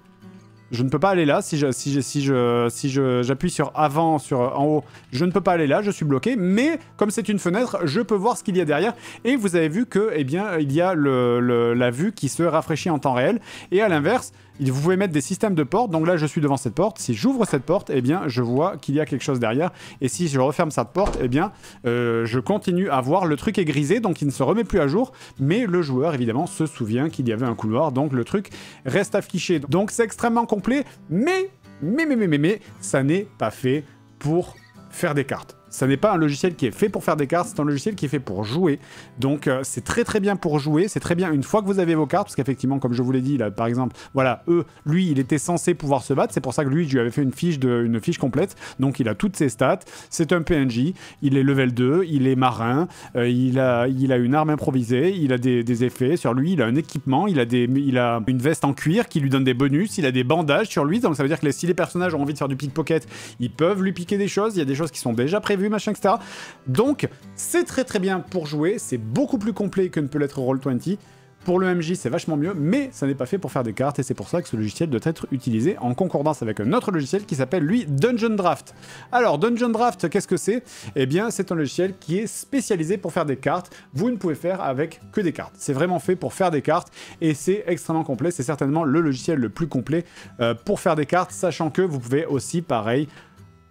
je ne peux pas aller là. Si si si je, j'appuie sur avant, sur euh, en haut, je ne peux pas aller là. Je suis bloqué. Mais comme c'est une fenêtre, je peux voir ce qu'il y a derrière. Et vous avez vu que, eh bien, il y a le, la vue qui se rafraîchit en temps réel. Et à l'inverse, vous pouvez mettre des systèmes de portes. Donc là, je suis devant cette porte. Si j'ouvre cette porte, eh bien, je vois qu'il y a quelque chose derrière. Et si je referme cette porte, eh bien, euh, je continue à voir. Le truc est grisé, donc il ne se remet plus à jour. Mais le joueur, évidemment, se souvient qu'il y avait un couloir. Donc le truc reste affiché. Donc c'est extrêmement complet. Mais, mais, mais, mais, mais, mais, ça n'est pas fait pour faire des cartes. Ça n'est pas un logiciel qui est fait pour faire des cartes, c'est un logiciel qui est fait pour jouer. Donc euh, c'est très très bien pour jouer, c'est très bien une fois que vous avez vos cartes, parce qu'effectivement, comme je vous l'ai dit, là, par exemple, voilà, eux, lui, il était censé pouvoir se battre, c'est pour ça que lui, je lui avais fait une fiche, de, une fiche complète, donc il a toutes ses stats, c'est un PNJ, il est level 2, il est marin, euh, il, a, il a une arme improvisée, il a des, effets sur lui, il a un équipement, il a, des, il a une veste en cuir qui lui donne des bonus, il a des bandages sur lui, donc ça veut dire que si les personnages ont envie de faire du pickpocket, ils peuvent lui piquer des choses, il y a des choses qui sont déjà prévues, machin, etc. Donc, c'est très très bien pour jouer, c'est beaucoup plus complet que ne peut l'être Roll20. Pour le MJ, c'est vachement mieux, mais ça n'est pas fait pour faire des cartes, et c'est pour ça que ce logiciel doit être utilisé en concordance avec un autre logiciel qui s'appelle, lui, Dungeon Draft. Alors, Dungeon Draft, qu'est-ce que c'est Eh bien, c'est un logiciel qui est spécialisé pour faire des cartes. Vous ne pouvez faire avec que des cartes. C'est vraiment fait pour faire des cartes, et c'est extrêmement complet. C'est certainement le logiciel le plus complet euh, pour faire des cartes, sachant que vous pouvez aussi, pareil,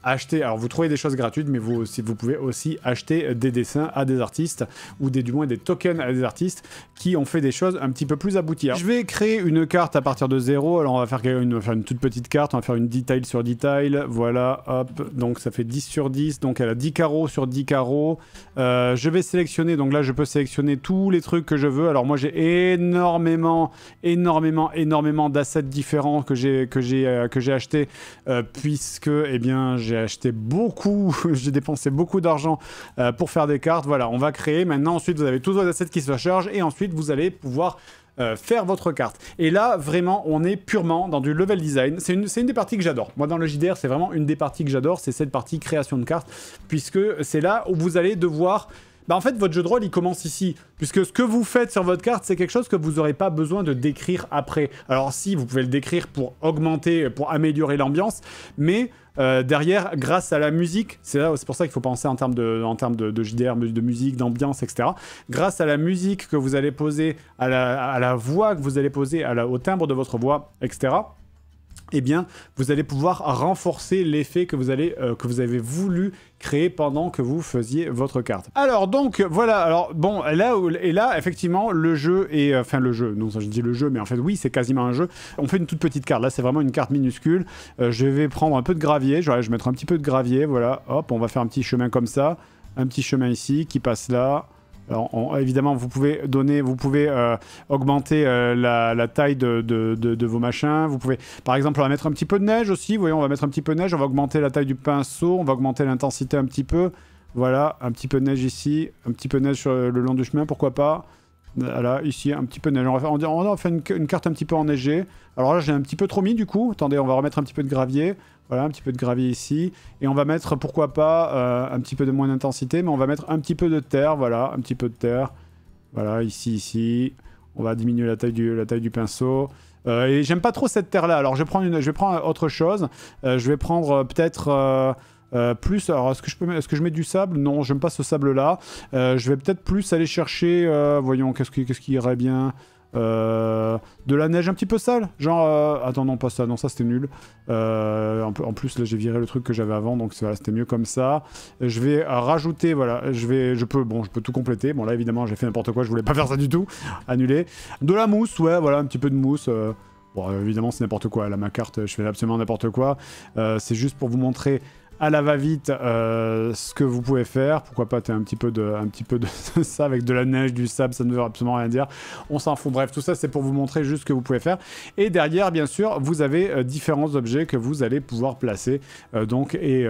acheter. Alors vous trouvez des choses gratuites, mais vous, aussi, vous pouvez aussi acheter des dessins à des artistes ou des, du moins des tokens à des artistes qui ont fait des choses un petit peu plus abouties. je vais créer une carte à partir de zéro. Alors on va, faire une, une, toute petite carte, on va faire une detail sur detail. Voilà, hop, donc ça fait 10 sur 10, donc elle a 10 carreaux sur 10 carreaux. Euh, je vais sélectionner, donc là je peux sélectionner tous les trucs que je veux. Alors moi j'ai énormément, énormément, énormément d'assets différents que j'ai que euh, acheté euh, puisque eh bien j'ai j'ai acheté beaucoup, j'ai dépensé beaucoup d'argent euh, pour faire des cartes. Voilà, on va créer. Maintenant, ensuite, vous avez tous vos assets qui se chargent et ensuite, vous allez pouvoir euh, faire votre carte. Et là, vraiment, on est purement dans du level design. C'est une, une, des parties que j'adore. Moi, dans le JDR, c'est vraiment une des parties que j'adore. C'est cette partie création de cartes, puisque c'est là où vous allez devoir bah, en fait, votre jeu de rôle, il commence ici. Puisque ce que vous faites sur votre carte, c'est quelque chose que vous n'aurez pas besoin de décrire après. Alors si, vous pouvez le décrire pour augmenter, pour améliorer l'ambiance, mais... Euh, derrière, grâce à la musique, c'est pour ça qu'il faut penser en termes de, en termes de, JDR, de musique, d'ambiance, etc. Grâce à la musique que vous allez poser, à la, voix que vous allez poser, au timbre de votre voix, etc eh bien, vous allez pouvoir renforcer l'effet euh, que vous avez voulu créer pendant que vous faisiez votre carte. Alors donc voilà, alors bon, là et là effectivement le jeu est euh, enfin le jeu, non ça, je dis le jeu mais en fait oui, c'est quasiment un jeu. On fait une toute petite carte là, c'est vraiment une carte minuscule. Euh, je vais prendre un peu de gravier, je vais mettre un petit peu de gravier, voilà. Hop, on va faire un petit chemin comme ça, un petit chemin ici qui passe là. Alors, évidemment, vous pouvez donner, vous pouvez euh, augmenter euh, la, taille de, vos machins. Vous pouvez, par exemple, on va mettre un petit peu de neige aussi. on va mettre un petit peu de neige. On va augmenter la taille du pinceau. On va augmenter l'intensité un petit peu. Voilà, un petit peu de neige ici, un petit peu de neige sur le, long du chemin, pourquoi pas. Voilà, ici, un petit peu de neige. On va faire, une, une, carte un petit peu enneigée. Alors là, j'ai un petit peu trop mis, du coup. Attendez, on va remettre un petit peu de gravier. Voilà, un petit peu de gravier ici. Et on va mettre, pourquoi pas, euh, un petit peu de moins d'intensité, mais on va mettre un petit peu de terre, voilà, un petit peu de terre. Voilà, ici, ici. On va diminuer la taille du, la taille du pinceau. Euh, et j'aime pas trop cette terre-là. Alors, je vais prendre, je autre chose. je vais prendre euh, peut-être... plus, alors est-ce que, je que je mets du sable Non, j'aime pas ce sable-là. je vais peut-être plus aller chercher, voyons, qu'est-ce qu'est-ce qui irait bien euh, de la neige un petit peu sale. Genre, euh, attends, non, pas ça, non, ça c'était nul. Euh, en, plus, là j'ai viré le truc que j'avais avant, donc voilà, c'était mieux comme ça. Je vais rajouter, voilà, je vais, je peux, bon, je peux tout compléter. Bon, là évidemment, j'ai fait n'importe quoi, je voulais pas faire ça du tout. Annuler. De la mousse, ouais, voilà, un petit peu de mousse. Euh. Bon, évidemment, c'est n'importe quoi. Là, ma carte, je fais absolument n'importe quoi. Euh, c'est juste pour vous montrer à la va-vite euh, ce que vous pouvez faire. Pourquoi pas un petit peu de, un petit peu de ça avec de la neige, du sable, ça ne veut absolument rien dire. On s'en fout. Bref, tout ça c'est pour vous montrer juste ce que vous pouvez faire. Et derrière, bien sûr, vous avez euh, différents objets que vous allez pouvoir placer euh, donc et,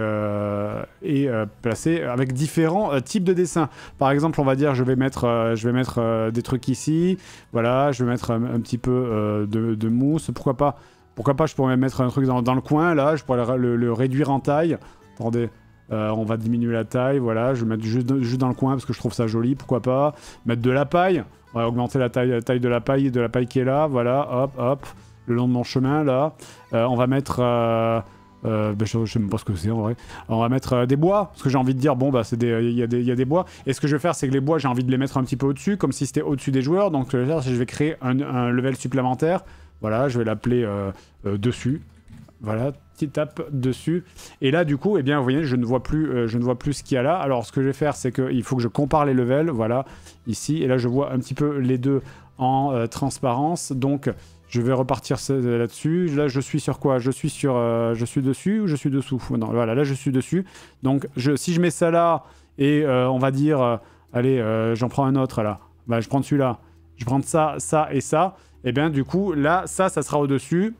et placer avec différents types de dessins. Par exemple, on va dire je vais mettre, je vais mettre des trucs ici. Voilà, je vais mettre un, petit peu de mousse. Pourquoi pas pourquoi pas, je pourrais mettre un truc dans, le coin, là, je pourrais le, réduire en taille. Attendez, euh, on va diminuer la taille, voilà, je vais mettre juste, dans le coin parce que je trouve ça joli, pourquoi pas. Mettre de la paille, on va augmenter la taille, de la paille, de la paille qui est là, voilà, hop, hop, le long de mon chemin, là. Euh, on va mettre... Euh, ben, je, sais pas ce que c'est en vrai. On va mettre des bois, parce que j'ai envie de dire, bon, bah, il y, a des bois. Et ce que je vais faire, c'est que les bois, j'ai envie de les mettre un petit peu au-dessus, comme si c'était au-dessus des joueurs. Donc, je vais créer un, un level supplémentaire. Voilà, je vais l'appeler euh, euh, dessus. Voilà, petite tape dessus. Et là, du coup, eh bien, vous voyez, je ne vois plus, euh, je ne vois plus ce qu'il y a là. Alors, ce que je vais faire, c'est qu'il faut que je compare les levels. Voilà, ici. Et là, je vois un petit peu les deux en transparence. Donc, je vais repartir là-dessus. Là, je suis sur quoi Je suis sur, je suis dessus ou je suis dessous Non, voilà, là, je suis dessus. Donc, si je mets ça là et on va dire, allez, j'en prends un autre là. Bah, je prends celui-là. Je prends ça, ça et ça. Et eh bien du coup, là, ça, ça sera au-dessus.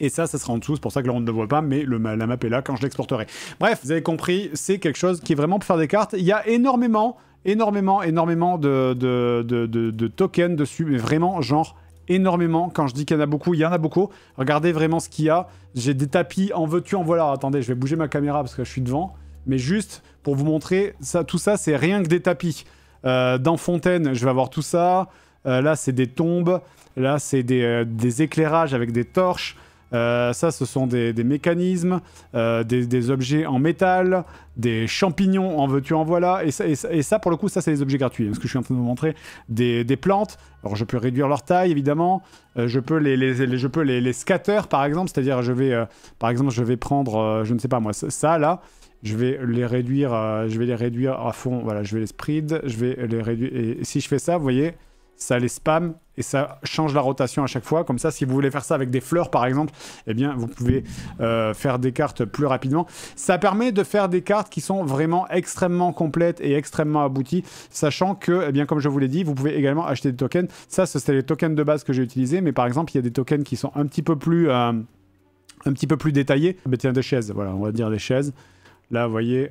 Et ça, ça sera en dessous, c'est pour ça que là on ne le voit pas, mais la map est là quand je l'exporterai. Bref, vous avez compris, c'est quelque chose qui est vraiment pour faire des cartes. Il y a énormément, énormément, énormément de, tokens dessus, mais vraiment genre énormément. Quand je dis qu'il y en a beaucoup, il y en a beaucoup. Regardez vraiment ce qu'il y a. J'ai des tapis en veux en voilà. Attendez, je vais bouger ma caméra parce que je suis devant. Mais juste pour vous montrer, ça, tout ça, c'est rien que des tapis. Euh, dans Fontaine, je vais avoir tout ça. Euh, là, c'est des tombes. Là, c'est des, euh, éclairages avec des torches. Euh, ça, ce sont des, mécanismes, des, objets en métal, des champignons en veux-tu en voilà. Et ça, ça, pour le coup, ça, c'est des objets gratuits. Hein, ce que je suis en train de vous montrer, des, plantes. Alors, je peux réduire leur taille, évidemment. je peux les, je peux les, les scatter, par exemple. C'est-à-dire, je vais, par exemple, je vais prendre, je ne sais pas moi, ça là je vais les réduire, je vais les réduire à fond. Voilà, je vais les spread, je vais les réduire. Et si je fais ça, vous voyez, ça les spam et ça change la rotation à chaque fois. Comme ça, si vous voulez faire ça avec des fleurs, par exemple, eh bien, vous pouvez euh, faire des cartes plus rapidement. Ça permet de faire des cartes qui sont vraiment extrêmement complètes et extrêmement abouties, sachant que, eh bien, comme je vous l'ai dit, vous pouvez également acheter des tokens. Ça, c'est les tokens de base que j'ai utilisés, mais par exemple, il y a des tokens qui sont un petit peu plus, euh, un petit peu plus détaillés. tiens, des chaises, voilà, on va dire des chaises. Là, vous voyez,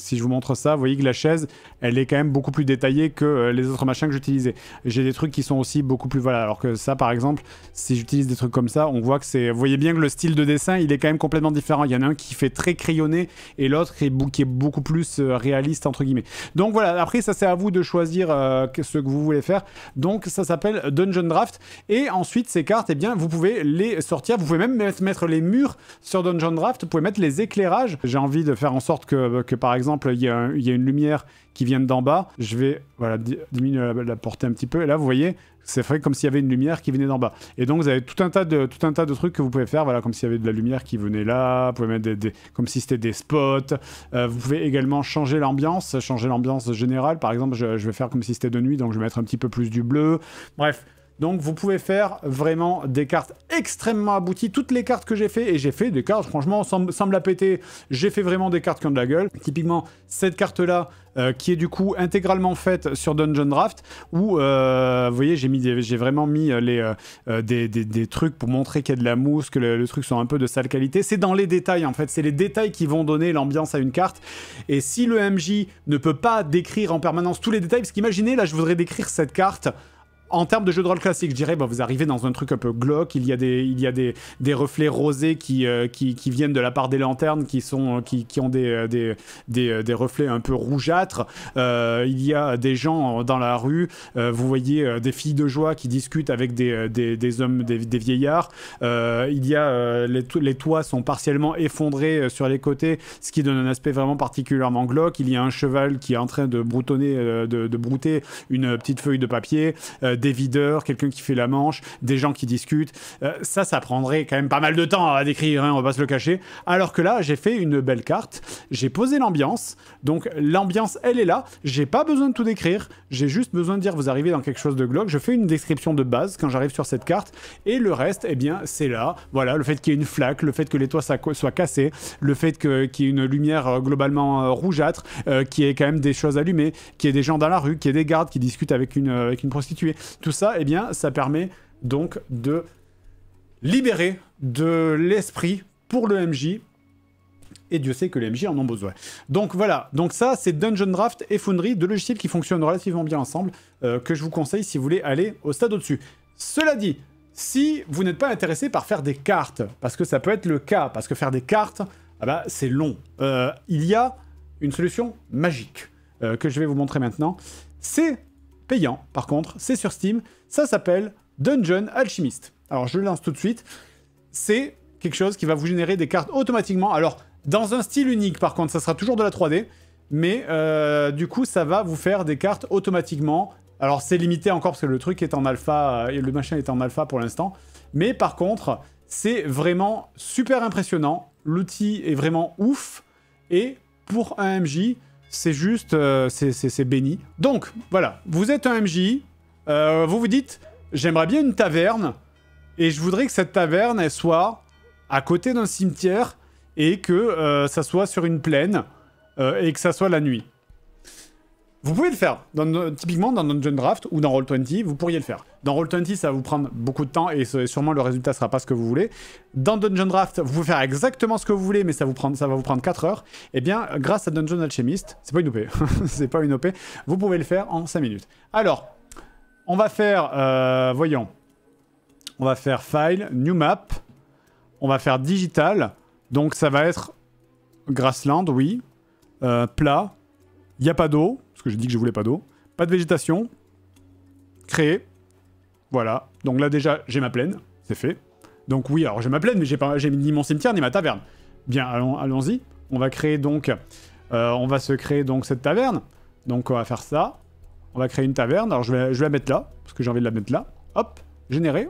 si je vous montre ça, vous voyez que la chaise, elle est quand même beaucoup plus détaillée que euh, les autres machins que j'utilisais. J'ai des trucs qui sont aussi beaucoup plus... Voilà, alors que ça, par exemple, si j'utilise des trucs comme ça, on voit que c'est... Vous voyez bien que le style de dessin, il est quand même complètement différent. Il y en a un qui fait très crayonné et l'autre qui, est beaucoup plus euh, réaliste, entre guillemets. Donc voilà, après, ça c'est à vous de choisir euh, ce que vous voulez faire. Donc ça s'appelle Dungeon Draft. Et ensuite, ces cartes, eh bien, vous pouvez les sortir. Vous pouvez même mettre les murs sur Dungeon Draft. Vous pouvez mettre les éclairages. J'ai envie de faire en sorte que par exemple, exemple, il y, a une lumière qui vient d'en bas, je vais voilà, diminuer la, portée un petit peu, et là, vous voyez, c'est vrai comme s'il y avait une lumière qui venait d'en bas. Et donc, vous avez tout un tas de, tout un tas de trucs que vous pouvez faire, voilà, comme s'il y avait de la lumière qui venait là, vous pouvez mettre des, comme si c'était des spots. Euh, vous pouvez également changer l'ambiance, changer l'ambiance générale. Par exemple, je, je vais faire comme si c'était de nuit, donc je vais mettre un petit peu plus du bleu. Bref, donc vous pouvez faire vraiment des cartes extrêmement abouties. Toutes les cartes que j'ai fait, et j'ai fait des cartes franchement semble à péter, j'ai fait vraiment des cartes qui ont de la gueule. Typiquement cette carte là, euh, qui est du coup intégralement faite sur Dungeon Draft, où euh, vous voyez j'ai vraiment mis euh, des, trucs pour montrer qu'il y a de la mousse, que le, le truc sont un peu de sale qualité. C'est dans les détails en fait, c'est les détails qui vont donner l'ambiance à une carte. Et si le MJ ne peut pas décrire en permanence tous les détails, parce qu'imaginez là je voudrais décrire cette carte en termes de jeu de rôle classique, je dirais, bah, vous arrivez dans un truc un peu glauque, il y a des, il y a des, reflets rosés euh, qui, qui, viennent de la part des lanternes, qui, sont, euh, qui, ont des, euh, des, reflets un peu rougeâtres. il y a des gens dans la rue, vous voyez des filles de joie qui discutent avec des, hommes, des, vieillards. il y a, les, les, toits sont partiellement effondrés sur les côtés, ce qui donne un aspect vraiment particulièrement glauque. Il y a un cheval qui est en train de broutonner, de, de brouter une petite feuille de papier des videurs, quelqu'un qui fait la manche, des gens qui discutent. Euh, ça, ça prendrait quand même pas mal de temps à décrire, hein, on va pas se le cacher. Alors que là, j'ai fait une belle carte, j'ai posé l'ambiance, donc l'ambiance, elle est là, j'ai pas besoin de tout décrire, j'ai juste besoin de dire vous arrivez dans quelque chose de glauque, je fais une description de base quand j'arrive sur cette carte, et le reste, eh bien, c'est là. Voilà, le fait qu'il y ait une flaque, le fait que les toits soient cassés, le fait qu'il y ait une lumière euh, globalement euh, rougeâtre, qui qu'il y ait quand même des choses allumées, qu'il y ait des gens dans la rue, qu'il y ait des gardes qui discutent avec une prostituée. Tout ça, eh bien, ça permet donc de libérer de l'esprit pour le MJ. Et Dieu sait que les MJ en ont besoin. Donc voilà, donc ça c'est Dungeon Draft et Foundry, deux logiciels qui fonctionnent relativement bien ensemble, euh, que je vous conseille si vous voulez aller au stade au-dessus. Cela dit, si vous n'êtes pas intéressé par faire des cartes, parce que ça peut être le cas, parce que faire des cartes, ah bah, c'est long. Euh, il y a une solution magique euh, que je vais vous montrer maintenant. C'est payant, par contre, c'est sur Steam, ça s'appelle Dungeon Alchimist. Alors je le lance tout de suite, c'est quelque chose qui va vous générer des cartes automatiquement, alors dans un style unique par contre, ça sera toujours de la 3D, mais euh, du coup ça va vous faire des cartes automatiquement, alors c'est limité encore parce que le truc est en alpha, euh, et le machin est en alpha pour l'instant, mais par contre c'est vraiment super impressionnant, l'outil est vraiment ouf, et pour un MJ, c'est juste, euh, c'est béni. Donc, voilà, vous êtes un MJ, euh, vous vous dites, j'aimerais bien une taverne, et je voudrais que cette taverne, elle soit à côté d'un cimetière, et que euh, ça soit sur une plaine, et que ça soit la nuit. Vous pouvez le faire. typiquement, dans Dungeon Draft ou dans Roll20, vous pourriez le faire. Dans Roll20, ça va vous prendre beaucoup de temps et sûrement le résultat sera pas ce que vous voulez. Dans Dungeon Draft, vous pouvez faire exactement ce que vous voulez, mais ça, va vous prendre 4 heures. Et eh bien, grâce à Dungeon Alchemist, c'est pas une OP, c'est pas une OP, vous pouvez le faire en 5 minutes. Alors, on va faire, euh, voyons, on va faire File, New Map, on va faire Digital, donc ça va être Grassland, oui, euh, Plat, il n'y a pas d'eau, parce que j'ai dit que je voulais pas d'eau. Pas de végétation. Créer. Voilà. Donc là déjà, j'ai ma plaine. C'est fait. Donc oui, alors j'ai ma plaine, mais j'ai pas, ni mon cimetière ni ma taverne. Bien, allons, allons-y. On va créer donc, euh, on va se créer donc cette taverne. Donc on va faire ça. On va créer une taverne. Alors je vais, je vais la mettre là, parce que j'ai envie de la mettre là. Hop, générer.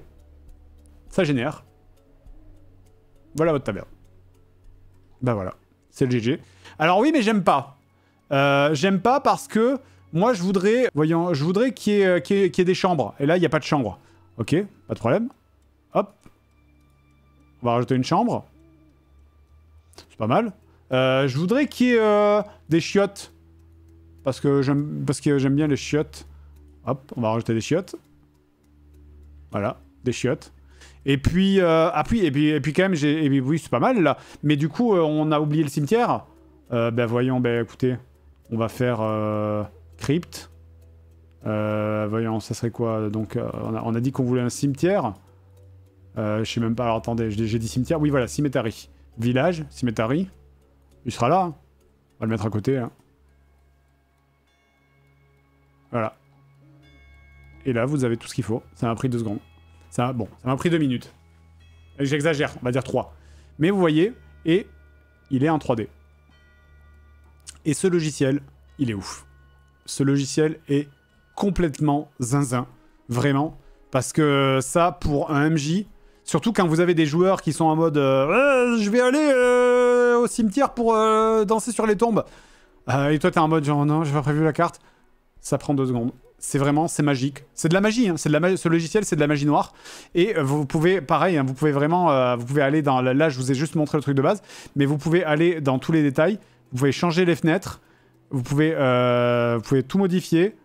Ça génère. Voilà votre taverne. Bah ben voilà, c'est le GG. Alors oui, mais j'aime pas. Euh, j'aime pas parce que moi, je voudrais, voyons, je voudrais qu'il y, ait, euh, des chambres. Et là, il n'y a pas de chambre. Ok, pas de problème. Hop. On va rajouter une chambre. C'est pas mal. Euh, je voudrais qu'il y ait des chiottes. Parce que j'aime bien les chiottes. Hop, on va rajouter des chiottes. Voilà, des chiottes. Et puis, ah, puis, et puis, et puis quand même, j'ai, oui, c'est pas mal là. Mais du coup, on a oublié le cimetière. ben voyons, ben écoutez. On va faire euh, crypte. Euh, voyons, ça serait quoi Donc, euh, on, a, dit qu'on voulait un cimetière. Euh, je sais même pas. Alors, attendez, j'ai dit cimetière. Oui, voilà, cimetari. Village, cimetari. Il sera là. Hein. On va le mettre à côté. Hein. Voilà. Et là, vous avez tout ce qu'il faut. Ça m'a pris deux secondes. Ça, bon, ça m'a pris deux minutes. J'exagère, on va dire trois. Mais vous voyez, et il est en 3D. Et ce logiciel, il est ouf. Ce logiciel est complètement zinzin. Vraiment. Parce que ça, pour un MJ, surtout quand vous avez des joueurs qui sont en mode euh, je vais aller euh, au cimetière pour euh, danser sur les tombes. et toi, t'es en mode non, j'ai pas prévu la carte. Ça prend deux secondes. C'est vraiment, c'est magique. C'est de la magie. Hein. C'est de la ce logiciel, c'est de la magie noire. Et vous pouvez, pareil, hein, vous pouvez vraiment, vous pouvez aller dans. Là, je vous ai juste montré le truc de base, mais vous pouvez aller dans tous les détails. Vous pouvez changer les fenêtres. Vous pouvez, euh, vous pouvez tout modifier.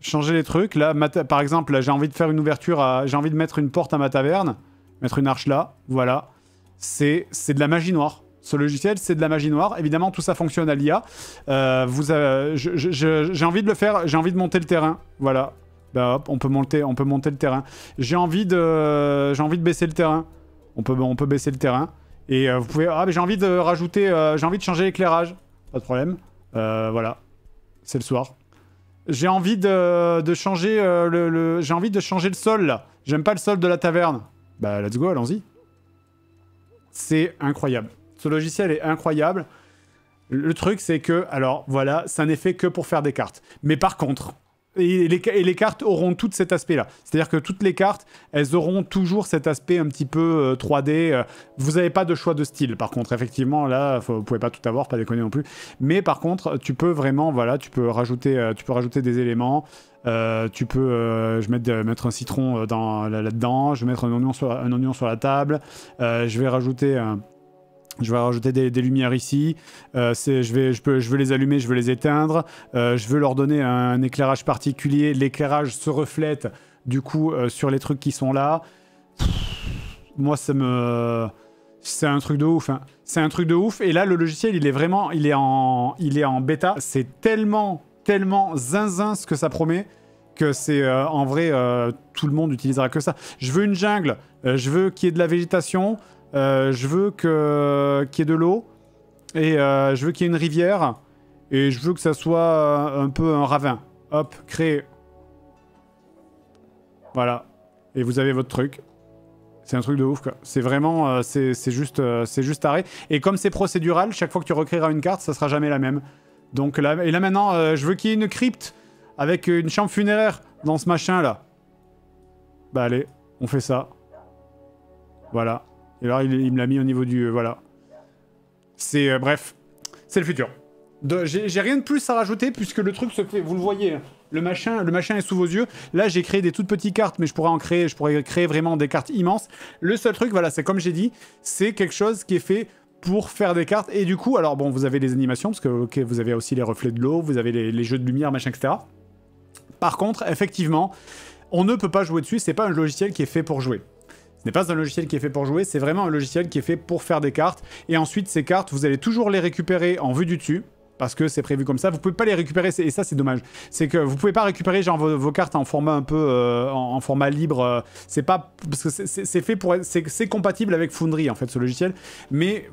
Changer les trucs. Là, par exemple, j'ai envie de faire une ouverture. J'ai envie de mettre une porte à ma taverne. Mettre une arche là. Voilà. C'est de la magie noire. Ce logiciel, c'est de la magie noire. Évidemment, tout ça fonctionne à l'IA. Euh, euh, j'ai envie de le faire. J'ai envie de monter le terrain. Voilà. Bah, on peut monter, on peut monter le terrain. J'ai envie de, j'ai envie de baisser le terrain. On peut, on peut baisser le terrain. Et euh, vous pouvez... Ah mais j'ai envie de rajouter... Euh, j'ai envie de changer l'éclairage. Pas de problème. Euh, voilà. C'est le soir. J'ai envie de, changer le... J'ai envie de changer le sol J'aime pas le sol de la taverne. Bah let's go, allons-y. C'est incroyable. Ce logiciel est incroyable. Le truc, c'est que, alors voilà, ça n'est fait que pour faire des cartes. Mais par contre, et les, cartes auront tout cet aspect-là. C'est-à-dire que toutes les cartes, elles auront toujours cet aspect un petit peu 3D. Euh, euh. vous n'avez pas de choix de style, par contre, effectivement, là, vous vous pouvez pas tout avoir, pas déconner non plus. Mais par contre, tu peux vraiment, voilà, tu peux rajouter, euh, tu peux rajouter des éléments. tu peux, je vais mettre, un citron là-dedans, je vais mettre un oignon sur, un oignon sur la table, je vais rajouter un je vais rajouter des, lumières ici. Euh, je, vais, je, peux, je veux les allumer, je veux les éteindre. Euh, je veux leur donner un éclairage particulier. L'éclairage se reflète du coup euh, sur les trucs qui sont là. moi, ça me, c'est un truc de ouf. Hein. C'est un truc de ouf. Et là, le logiciel, il est vraiment, il est en, il est en bêta. C'est tellement, tellement zinzin ce que ça promet que c'est en vrai tout le monde utilisera que ça. Je veux une jungle. je veux qu'il y ait de la végétation. Euh, je veux que qu'il y ait de l'eau et euh, je veux qu'il y ait une rivière et je veux que ça soit euh, un peu un ravin. Hop, créer. Voilà. Et vous avez votre truc. C'est un truc de ouf, quoi. C'est vraiment... c'est juste, c'est juste taré. Et comme c'est procédural, chaque fois que tu recréeras une carte, ça sera jamais la même. Donc là... Et là, maintenant, je veux qu'il y ait une crypte avec une chambre funéraire dans ce machin-là. Bah allez, on fait ça. Voilà. Et alors, il, me l'a mis au niveau du... Euh, voilà. C'est... Euh, bref. C'est le futur. J'ai rien de plus à rajouter puisque le truc se fait... Vous le voyez, le machin, le machin est sous vos yeux. Là, j'ai créé des toutes petites cartes, mais je pourrais en créer, je pourrais créer vraiment des cartes immenses. Le seul truc, voilà, c'est comme j'ai dit, c'est quelque chose qui est fait pour faire des cartes. Et du coup, alors bon, vous avez les animations, parce que vous avez aussi les reflets de l'eau, vous avez les, les, jeux de lumière, machin, etc. Par contre, effectivement, on ne peut pas jouer dessus, c'est pas un logiciel qui est fait pour jouer. Ce n'est pas un logiciel qui est fait pour jouer, c'est vraiment un logiciel qui est fait pour faire des cartes. Et ensuite, ces cartes, vous allez toujours les récupérer en vue du dessus parce que c'est prévu comme ça. Vous pouvez pas les récupérer, et ça c'est dommage. C'est que vous pouvez pas récupérer genre vos, cartes en format un peu euh, en, format libre. Euh, c'est pas parce que c'est fait pour c'est compatible avec Foundry en fait ce logiciel, mais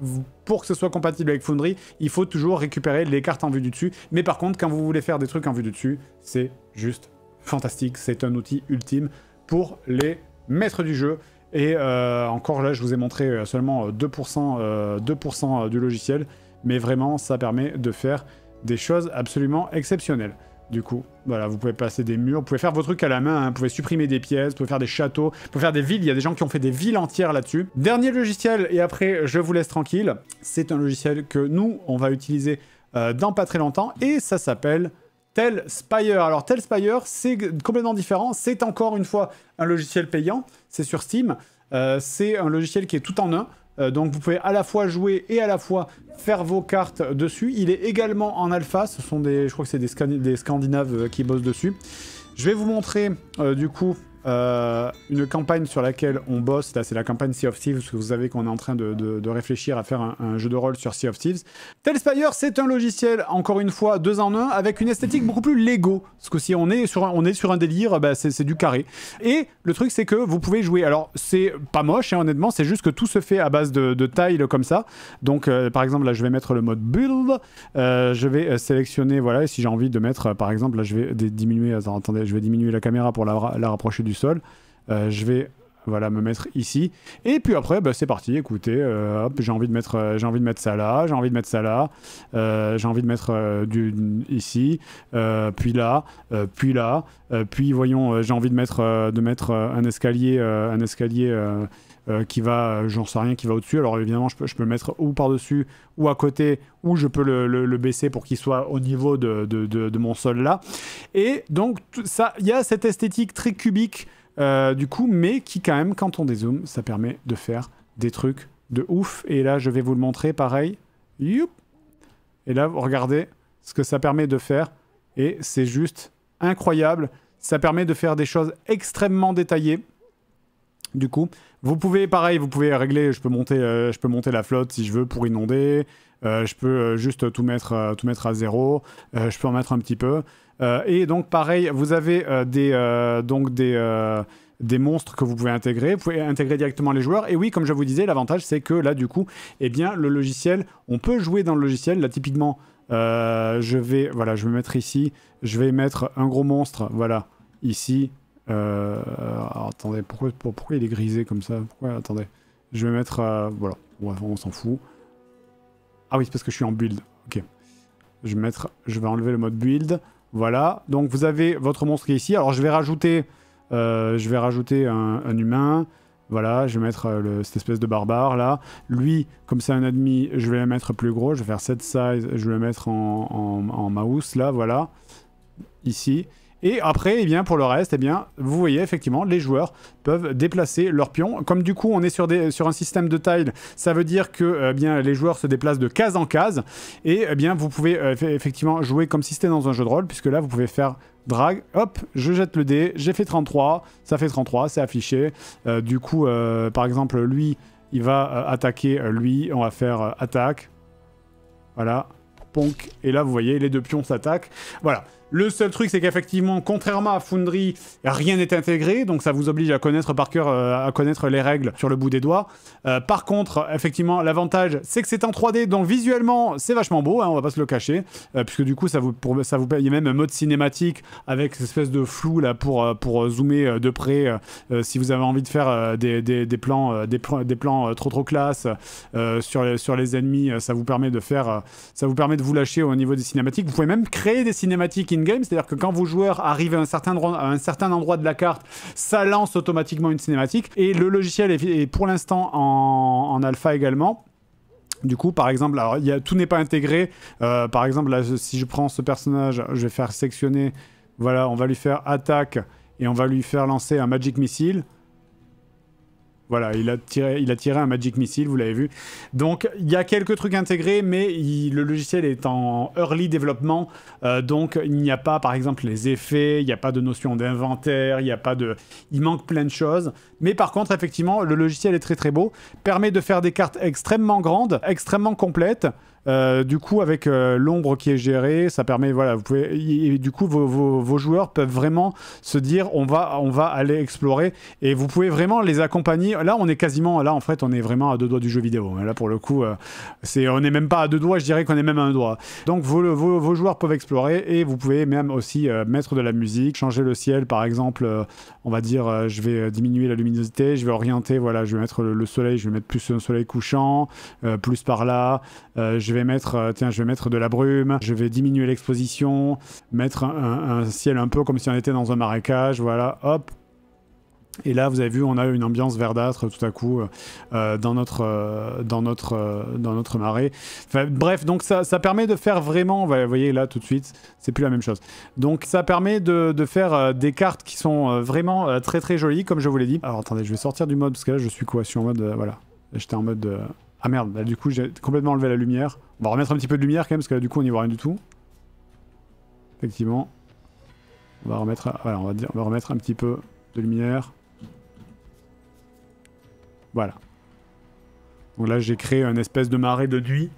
pour que ce soit compatible avec Foundry, il faut toujours récupérer les cartes en vue du dessus. Mais par contre, quand vous voulez faire des trucs en vue du dessus, c'est juste fantastique. C'est un outil ultime pour les maîtres du jeu. Et euh, encore là, je vous ai montré euh, seulement 2%, euh, du logiciel, mais vraiment, ça permet de faire des choses absolument exceptionnelles. Du coup, voilà, vous pouvez passer des murs, vous pouvez faire vos trucs à la main, hein. vous pouvez supprimer des pièces, vous pouvez faire des châteaux, vous pouvez faire des villes, il y a des gens qui ont fait des villes entières là-dessus. Dernier logiciel, et après je vous laisse tranquille, c'est un logiciel que nous, on va utiliser dans pas très longtemps, et ça s'appelle Tel Spire. Alors Tel Spire, c'est complètement différent. C'est encore une fois un logiciel payant. C'est sur Steam. Euh, c'est un logiciel qui est tout en un. Euh, donc vous pouvez à la fois jouer et à la fois faire vos cartes dessus. Il est également en alpha. Ce sont des, je crois que c'est des, Scandinaves euh, qui bossent dessus. Je vais vous montrer du coup euh, une campagne sur laquelle on bosse, là c'est la campagne Sea of Thieves, parce que vous savez qu'on est en train de, réfléchir à faire un, jeu de rôle sur Sea of Thieves. Telspire, c'est un logiciel, encore une fois, deux en un, avec une esthétique beaucoup plus Lego. Parce que si on est sur un, on est sur un délire, bah, c'est du carré. Et le truc c'est que vous pouvez jouer, alors c'est pas moche, hein, honnêtement, c'est juste que tout se fait à base de, de tiles comme ça. Donc euh, par exemple là je vais mettre le mode build, euh, je vais sélectionner, voilà, et si j'ai envie de mettre, par exemple là je vais diminuer, attendez, je vais diminuer la caméra pour la rapprocher du sol. Euh, je vais voilà me mettre ici et puis après bah, c'est parti écoutez euh, j'ai envie de mettre euh, j'ai envie de mettre ça là j'ai envie de mettre ça là j'ai envie de mettre du, ici puis là puis là puis voyons j'ai envie de mettre de mettre un escalier un escalier euh, qui va, euh, j'en sais rien, qui va au-dessus. Alors évidemment, je peux, mettre ou par-dessus, ou à côté, ou je peux le, baisser pour qu'il soit au niveau de, mon sol là. Et donc, ça, il y a cette esthétique très cubique euh, du coup, mais qui quand même, quand on dézoome, ça permet de faire des trucs de ouf. Et là, je vais vous le montrer pareil. Youp Et là, regardez ce que ça permet de faire. Et c'est juste incroyable. Ça permet de faire des choses extrêmement détaillées du coup. Vous pouvez, pareil, vous pouvez régler, je peux monter, euh, je peux monter la flotte si je veux pour inonder, euh, je peux euh, juste tout mettre, tout mettre à zéro, je peux en mettre un petit peu. et donc pareil, vous avez des, donc des, des monstres que vous pouvez intégrer, vous pouvez intégrer directement les joueurs. Et oui, comme je vous disais, l'avantage c'est que là du coup, eh bien le logiciel, on peut jouer dans le logiciel, là typiquement... je vais, voilà, je vais mettre ici. Je vais mettre un gros monstre, voilà, ici. Euh, attendez, pourquoi, il est grisé comme ça Pourquoi Attendez, je vais mettre... Euh, voilà, on, on s'en fout. Ah oui, c'est parce que je suis en build. Ok. Je vais, mettre, je vais enlever le mode build. Voilà, donc vous avez votre monstre qui est ici. Alors je vais rajouter, euh, je vais rajouter un, humain. Voilà, je vais mettre euh, cette espèce de barbare là. Lui, comme c'est un ennemi, je vais le mettre plus gros. Je vais faire cette size, je vais le mettre en, en, en mouse là, voilà. Ici. Et après, eh bien, pour le reste, eh bien, vous voyez effectivement, les joueurs peuvent déplacer leurs pions. Comme du coup, on est sur, des, sur un système de tiles, ça veut dire que eh bien, les joueurs se déplacent de case en case. Et eh bien, vous pouvez euh, effectivement jouer comme si c'était dans un jeu de rôle, puisque là, vous pouvez faire drag, hop, je jette le dé, j'ai fait 33, ça fait 33, c'est affiché. Euh, du coup, euh, par exemple, lui, il va attaquer lui, on va faire attaque. Voilà, et là, vous voyez, les deux pions s'attaquent. Voilà. Le seul truc, c'est qu'effectivement, contrairement à Foundry, rien n'est intégré, donc ça vous oblige à connaître par cœur, euh, à connaître les règles sur le bout des doigts. Euh, par contre, effectivement, l'avantage, c'est que c'est en 3D, donc visuellement, c'est vachement beau, hein, on va pas se le cacher, euh, puisque du coup, ça vous, ça vous, il y a même un mode cinématique avec cette espèce de flou là pour, pour zoomer de près si vous avez envie de faire des, des, des, plans, des, plans trop trop classe sur, les, sur les ennemis, ça vous permet de faire, ça vous permet de vous lâcher au niveau des cinématiques. Vous pouvez même créer des cinématiques game cest c'est-à-dire que quand vos joueurs arrivent à un, certain endroit, un certain endroit de la carte, ça lance automatiquement une cinématique. Et le logiciel est, pour l'instant en, alpha également. Du coup, par exemple, alors, tout n'est pas intégré. Euh, par exemple, si je prends ce personnage, je vais faire sectionner. Voilà, on va lui faire attaque et on va lui faire lancer un Magic Missile. Voilà, il a, tiré, il a tiré un Magic Missile, vous l'avez vu. Donc, il y a quelques trucs intégrés, mais le logiciel est en early développement. Euh, donc, il n'y a pas, par exemple, les effets, il n'y a pas de notion d'inventaire, il n'y a pas de... Il manque plein de choses. Mais par contre, effectivement, le logiciel est très très beau. Permet de faire des cartes extrêmement grandes, extrêmement complètes. Euh, du coup, avec euh, l'ombre qui est gérée, ça permet, voilà, vous pouvez, et, du coup, vos, joueurs peuvent vraiment se dire, on va, on va aller explorer, et vous pouvez vraiment les accompagner. Là, on est quasiment, là, en fait, on est vraiment à deux doigts du jeu vidéo. Là, pour le coup, euh, c'est, on n'est même pas à deux doigts, je dirais qu'on est même à un doigt. Donc, vos, vos joueurs peuvent explorer, et vous pouvez même aussi mettre de la musique, changer le ciel, par exemple. on va dire, je vais diminuer la luminosité, je vais orienter, voilà, je vais mettre le, le soleil, je vais mettre plus un soleil couchant, plus par là, je vais mettre, euh, tiens, je vais mettre de la brume, je vais diminuer l'exposition, mettre un, ciel un peu comme si on était dans un marécage, voilà, hop. Et là, vous avez vu, on a une ambiance verdâtre tout à coup euh, euh, dans notre dans notre dans notre marée. bref, donc ça, ça permet de faire vraiment, vous voyez là tout de suite, c'est plus la même chose. Donc ça permet de, de faire des cartes qui sont vraiment très très jolies, comme je vous l'ai dit. Alors attendez, je vais sortir du mode parce que là je suis quoi, je suis en mode voilà, j'étais en mode ah merde, bah, du coup j'ai complètement enlevé la lumière. On va remettre un petit peu de lumière quand même, parce que là du coup on n'y voit rien du tout. Effectivement. On va remettre, on va on va remettre un petit peu de lumière. Voilà. Donc là j'ai créé une espèce de marée de nuit.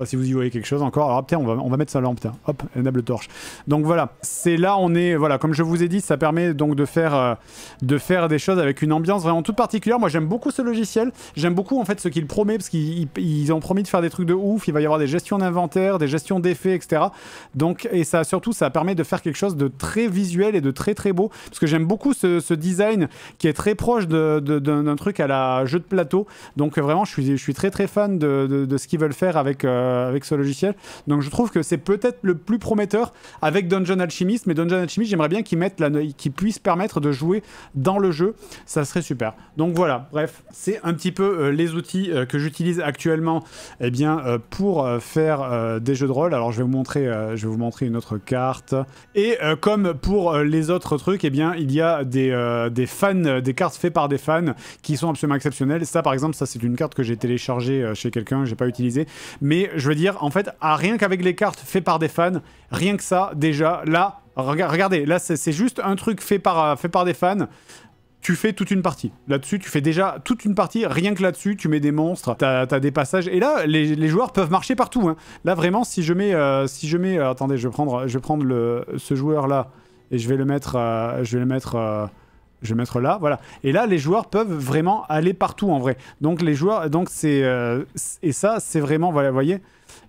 Ah, si vous y voyez quelque chose encore, alors on va, on va mettre sa lampe. Hop, enable torche. Donc voilà, c'est là, on est, voilà, comme je vous ai dit, ça permet donc de faire, euh, de faire des choses avec une ambiance vraiment toute particulière. Moi, j'aime beaucoup ce logiciel. J'aime beaucoup, en fait, ce qu'il promet, parce qu'ils ont promis de faire des trucs de ouf. Il va y avoir des gestions d'inventaire, des gestions d'effets, etc. Donc, et ça, surtout, ça permet de faire quelque chose de très visuel et de très, très beau. Parce que j'aime beaucoup ce, design qui est très proche d'un truc à la jeu de plateau. Donc, vraiment, je suis, je suis très, très fan de, de ce qu'ils veulent faire avec. Euh, euh, avec ce logiciel. Donc je trouve que c'est peut-être le plus prometteur avec Dungeon Alchemist, mais Dungeon Alchemist, j'aimerais bien qu'ils mettent la, qu'ils puissent permettre de jouer dans le jeu, ça serait super. Donc voilà, bref, c'est un petit peu euh, les outils euh, que j'utilise actuellement, eh bien pour faire des jeux de rôle. Alors je vais vous montrer, je vais vous montrer une autre carte. Et comme pour les autres trucs, eh bien il y a des, fans, des cartes faites par des fans qui sont absolument exceptionnelles. Ça par exemple, ça c'est une carte que j'ai téléchargée chez quelqu'un, j'ai pas utilisé, mais je veux dire, en fait, rien qu'avec les cartes faites par des fans, rien que ça, déjà, là, regardez, là, c'est juste un truc fait par, euh, fait par des fans tu fais toute une partie. Là-dessus, tu fais déjà toute une partie. Rien que là-dessus, tu mets des monstres, t'as as des passages. Et là, les, joueurs peuvent marcher partout. Hein. Là, vraiment, si je mets, euh, si je mets, euh, attendez, je vais prendre, je le, ce joueur là et je vais le mettre, je vais le mettre je vais mettre là, voilà. Et là, les joueurs peuvent vraiment aller partout en vrai. Donc les joueurs, donc c'est euh, et ça, c'est vraiment, voilà, vous voyez.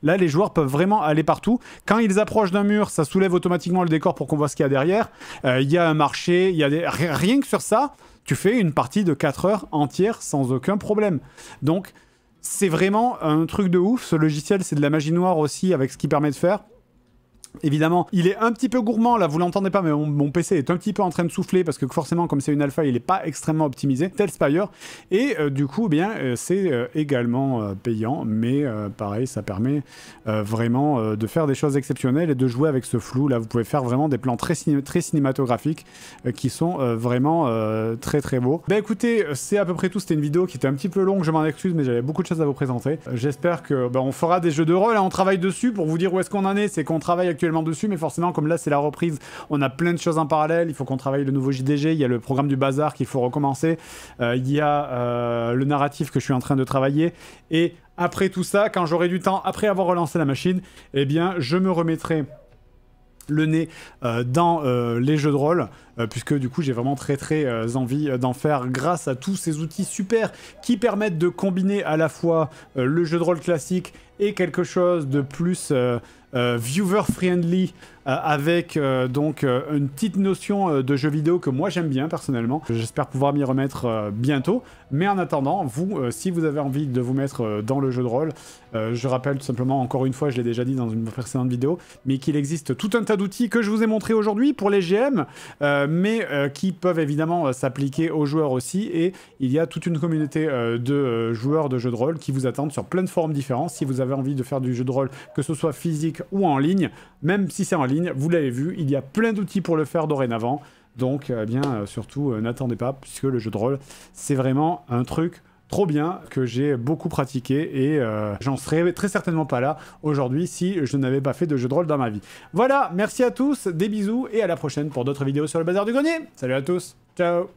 Là, les joueurs peuvent vraiment aller partout. Quand ils approchent d'un mur, ça soulève automatiquement le décor pour qu'on voit ce qu'il y a derrière. Euh, il y a un marché, il y a des... rien que sur ça, tu fais une partie de 4 heures entière sans aucun problème. Donc, c'est vraiment un truc de ouf. Ce logiciel, c'est de la magie noire aussi avec ce qu'il permet de faire. Évidemment, il est un petit peu gourmand là, vous l'entendez pas, mais mon, PC est un petit peu en train de souffler parce que forcément, comme c'est une alpha, il n'est pas extrêmement optimisé, tel Spire. Et euh, du coup, eh bien, euh, c'est euh, également payant, mais pareil, ça permet vraiment de faire des choses exceptionnelles et de jouer avec ce flou. Là, vous pouvez faire vraiment des plans très, cinématographiques qui sont vraiment très très beaux. Bah écoutez, c'est à peu près tout. C'était une vidéo qui était un petit peu longue, je m'en excuse, mais j'avais beaucoup de choses à vous présenter. J'espère que bah, on fera des jeux de rôle, hein. on travaille dessus pour vous dire où est-ce qu'on en est. C'est qu'on travaille actuellement dessus, mais forcément, comme là, c'est la reprise, on a plein de choses en parallèle. Il faut qu'on travaille le nouveau JDG, il y a le programme du bazar qu'il faut recommencer, euh, il y a euh, le narratif que je suis en train de travailler. Et après tout ça, quand j'aurai du temps, après avoir relancé la machine, et eh bien, je me remettrai le nez euh, dans les jeux de rôle, puisque du coup j'ai vraiment très très envie d'en faire grâce à tous ces outils super qui permettent de combiner à la fois le jeu de rôle classique et quelque chose de plus Uh, viewer-friendly Euh, avec euh, donc euh, une petite notion de jeu vidéo que moi j'aime bien personnellement. J'espère pouvoir m'y remettre bientôt. Mais en attendant, vous, si vous avez envie de vous mettre dans le jeu de rôle, je rappelle tout simplement, encore une fois, je l'ai déjà dit dans une précédente vidéo, mais qu'il existe tout un tas d'outils que je vous ai montré aujourd'hui pour les GM, mais qui peuvent évidemment s'appliquer aux joueurs aussi. Et il y a toute une communauté de joueurs de jeux de rôle qui vous attendent sur plein de forums différentes. Si vous avez envie de faire du jeu de rôle, que ce soit physique ou en ligne, même si c'est en ligne, vous l'avez vu, il y a plein d'outils pour le faire dorénavant. Donc, euh, eh bien, euh, surtout, euh, n'attendez pas, puisque le jeu de rôle, c'est vraiment un truc trop bien que j'ai beaucoup pratiqué et j'en serais très certainement pas là aujourd'hui si je n'avais pas fait de jeu de rôle dans ma vie. Voilà, merci à tous, des bisous et à la prochaine pour d'autres vidéos sur le bazar du grenier. Salut à tous, ciao